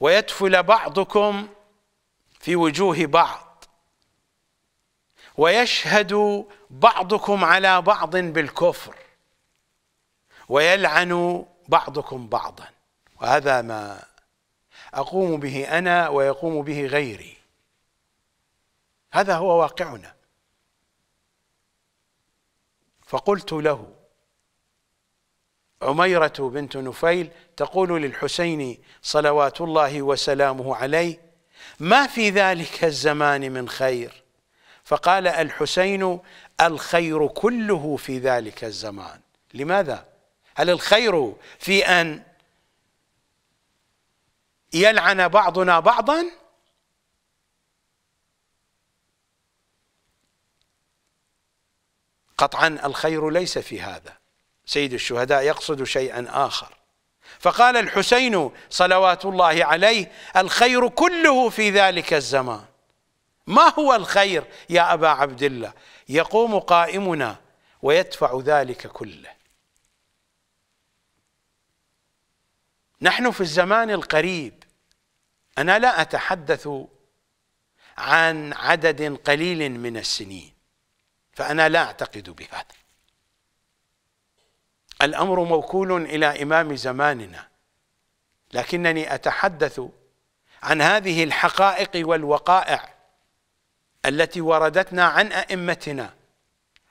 ويدفل بعضكم في وجوه بعض ويشهد بعضكم على بعض بالكفر ويلعن بعضكم بعضا وهذا ما اقوم به انا ويقوم به غيري هذا هو واقعنا فقلت له عميرة بنت نفيل تقول للحسين صلوات الله وسلامه عليه ما في ذلك الزمان من خير فقال الحسين الخير كله في ذلك الزمان لماذا؟ هل الخير في أن يلعن بعضنا بعضا قطعا الخير ليس في هذا سيد الشهداء يقصد شيئا آخر فقال الحسين صلوات الله عليه الخير كله في ذلك الزمان ما هو الخير يا أبا عبد الله يقوم قائمنا ويدفع ذلك كله نحن في الزمان القريب انا لا اتحدث عن عدد قليل من السنين فانا لا اعتقد بهذا الامر موكول الى امام زماننا لكنني اتحدث عن هذه الحقائق والوقائع التي وردتنا عن ائمتنا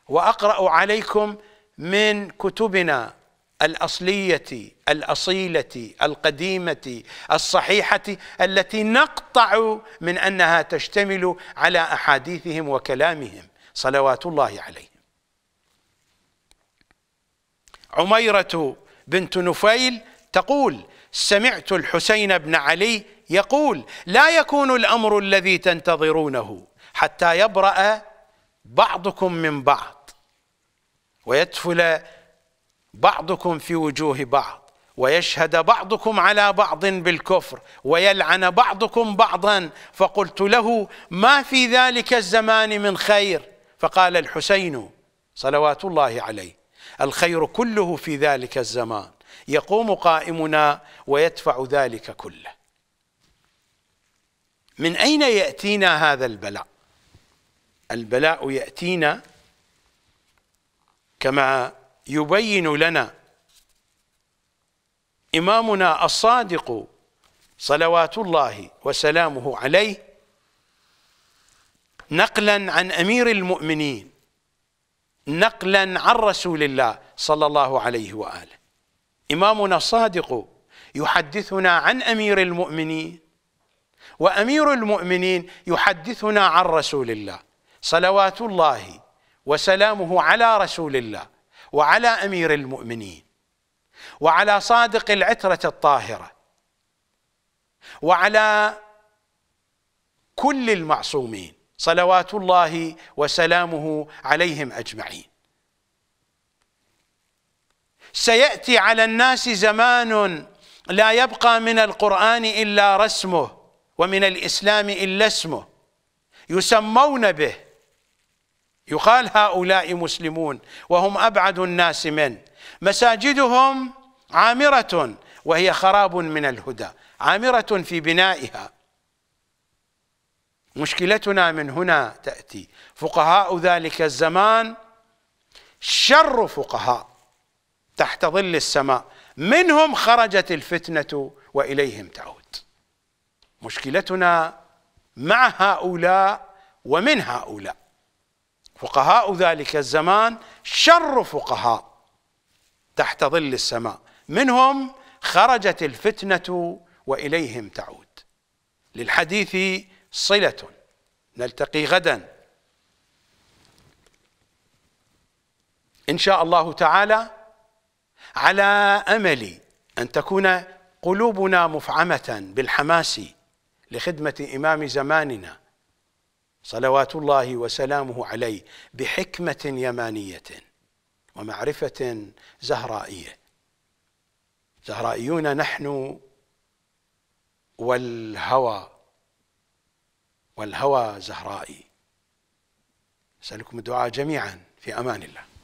واقرا عليكم من كتبنا الاصليه الاصيله القديمه الصحيحه التي نقطع من انها تشتمل على احاديثهم وكلامهم صلوات الله عليهم عميره بنت نفيل تقول سمعت الحسين بن علي يقول لا يكون الامر الذي تنتظرونه حتى يبرأ بعضكم من بعض ويدفل بعضكم في وجوه بعض ويشهد بعضكم على بعض بالكفر ويلعن بعضكم بعضا فقلت له ما في ذلك الزمان من خير فقال الحسين صلوات الله عليه الخير كله في ذلك الزمان يقوم قائمنا ويدفع ذلك كله من اين ياتينا هذا البلاء البلاء ياتينا كما يبين لنا إمامنا الصادق صلوات الله وسلامه عليه نقلا عن أمير المؤمنين نقلا عن رسول الله صلى الله عليه وآله إمامنا الصادق يحدثنا عن أمير المؤمنين وأمير المؤمنين يحدثنا عن رسول الله صلوات الله وسلامه على رسول الله وعلى امير المؤمنين وعلى صادق العتره الطاهره وعلى كل المعصومين صلوات الله وسلامه عليهم اجمعين سياتي على الناس زمان لا يبقى من القران الا رسمه ومن الاسلام الا اسمه يسمون به يقال هؤلاء مسلمون وهم أبعد الناس من مساجدهم عامرة وهي خراب من الهدى عامرة في بنائها مشكلتنا من هنا تأتي فقهاء ذلك الزمان شر فقهاء تحت ظل السماء منهم خرجت الفتنة وإليهم تعود مشكلتنا مع هؤلاء ومن هؤلاء فقهاء ذلك الزمان شر فقهاء تحت ظل السماء منهم خرجت الفتنة وإليهم تعود للحديث صلة نلتقي غدا إن شاء الله تعالى على أمل أن تكون قلوبنا مفعمة بالحماس لخدمة إمام زماننا صلوات الله وسلامه عليه بحكمة يمانية ومعرفة زهرائية زهرائيون نحن والهوى والهوى زهرائي أسألكم الدعاء جميعا في أمان الله